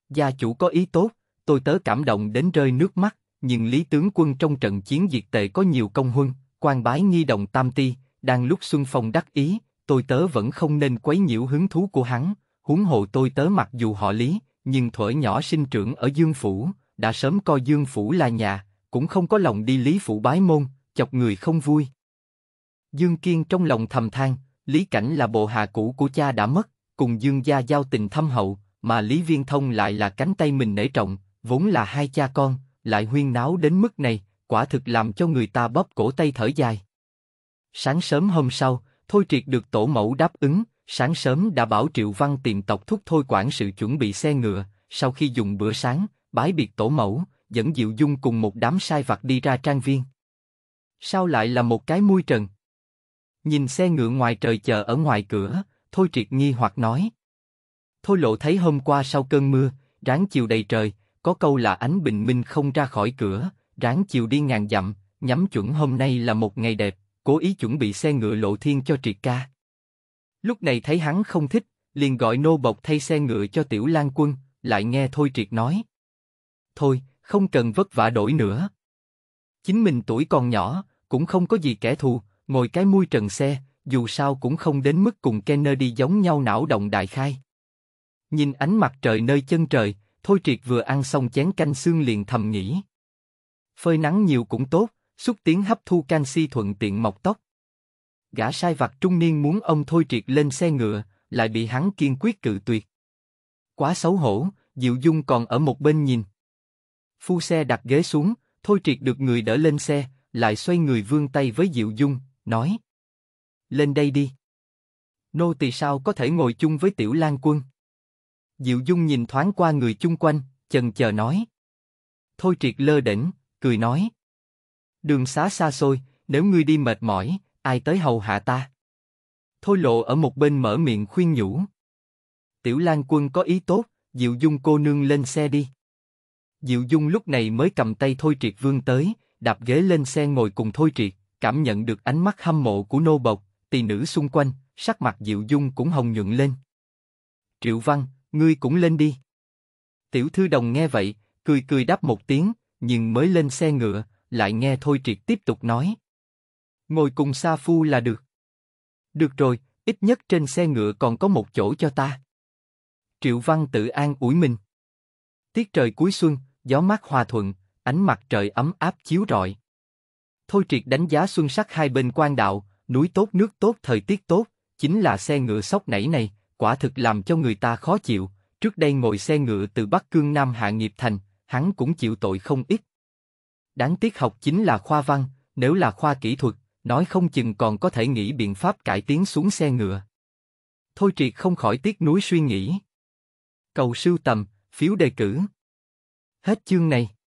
Gia chủ có ý tốt, tôi tớ cảm động đến rơi nước mắt, nhưng Lý Tướng Quân trong trận chiến diệt tệ có nhiều công huân, quan bái nghi đồng tam ti, đang lúc Xuân Phong đắc ý, tôi tớ vẫn không nên quấy nhiễu hứng thú của hắn, huống hồ tôi tớ mặc dù họ lý, nhưng thuở nhỏ sinh trưởng ở Dương Phủ, đã sớm coi Dương Phủ là nhà, cũng không có lòng đi Lý Phủ bái môn, chọc người không vui. Dương Kiên trong lòng thầm than, Lý Cảnh là bộ hạ cũ của cha đã mất, cùng Dương gia giao tình thâm hậu, mà Lý Viên Thông lại là cánh tay mình nể trọng, vốn là hai cha con, lại huyên náo đến mức này, quả thực làm cho người ta bóp cổ tay thở dài. Sáng sớm hôm sau, Thôi Triệt được tổ mẫu đáp ứng, sáng sớm đã bảo Triệu Văn tìm tộc thúc Thôi quản sự chuẩn bị xe ngựa, sau khi dùng bữa sáng, bái biệt tổ mẫu, dẫn Diệu Dung cùng một đám sai vặt đi ra trang viên. Sao lại là một cái mui trần? Nhìn xe ngựa ngoài trời chờ ở ngoài cửa, Thôi Triệt nghi hoặc nói. Thôi lộ thấy hôm qua sau cơn mưa, ráng chiều đầy trời, có câu là ánh bình minh không ra khỏi cửa, ráng chiều đi ngàn dặm, nhắm chuẩn hôm nay là một ngày đẹp, cố ý chuẩn bị xe ngựa lộ thiên cho triệt ca. Lúc này thấy hắn không thích, liền gọi nô bộc thay xe ngựa cho tiểu lan quân, lại nghe Thôi Triệt nói. Thôi, không cần vất vả đổi nữa. Chính mình tuổi còn nhỏ, cũng không có gì kẻ thù, ngồi cái mui trần xe, dù sao cũng không đến mức cùng Kennedy giống nhau não động đại khai. Nhìn ánh mặt trời nơi chân trời, Thôi Triệt vừa ăn xong chén canh xương liền thầm nghĩ. Phơi nắng nhiều cũng tốt, xúc tiến hấp thu canxi thuận tiện mọc tóc. Gã sai vặt trung niên muốn ông Thôi Triệt lên xe ngựa, lại bị hắn kiên quyết cự tuyệt. Quá xấu hổ, Diệu Dung còn ở một bên nhìn. Phu xe đặt ghế xuống, Thôi Triệt được người đỡ lên xe, lại xoay người vươn tay với Diệu Dung, nói. Lên đây đi. Nô tỳ sao có thể ngồi chung với Tiểu Lan Quân? Diệu Dung nhìn thoáng qua người chung quanh, chần chờ nói. Thôi Triệt lơ đễnh, cười nói. Đường xá xa xôi, nếu ngươi đi mệt mỏi, ai tới hầu hạ ta? Thôi lộ ở một bên mở miệng khuyên nhủ. Tiểu Lan Quân có ý tốt, Diệu Dung cô nương lên xe đi. Diệu Dung lúc này mới cầm tay Thôi Triệt Vương tới, đạp ghế lên xe ngồi cùng Thôi Triệt, cảm nhận được ánh mắt hâm mộ của nô bộc, tỳ nữ xung quanh, sắc mặt Diệu Dung cũng hồng nhuận lên. Triệu Văn, ngươi cũng lên đi. Tiểu Thư Đồng nghe vậy, cười cười đáp một tiếng, nhưng mới lên xe ngựa, lại nghe Thôi Triệt tiếp tục nói. Ngồi cùng Sa Phu là được. Được rồi, ít nhất trên xe ngựa còn có một chỗ cho ta. Triệu Văn tự an ủi mình. Tiết trời cuối xuân, gió mát hòa thuận, ánh mặt trời ấm áp chiếu rọi. Thôi Triệt đánh giá xuân sắc hai bên quan đạo, núi tốt nước tốt thời tiết tốt, chính là xe ngựa sóc nảy này, quả thực làm cho người ta khó chịu. Trước đây ngồi xe ngựa từ Bắc Cương Nam Hạ Nghiệp Thành, hắn cũng chịu tội không ít, Đáng tiếc học chính là khoa văn, nếu là khoa kỹ thuật, nói không chừng còn có thể nghĩ biện pháp cải tiến xuống xe ngựa. Thôi triệt không khỏi tiếc núi suy nghĩ. Cầu sưu tầm, phiếu đề cử. Hết chương này.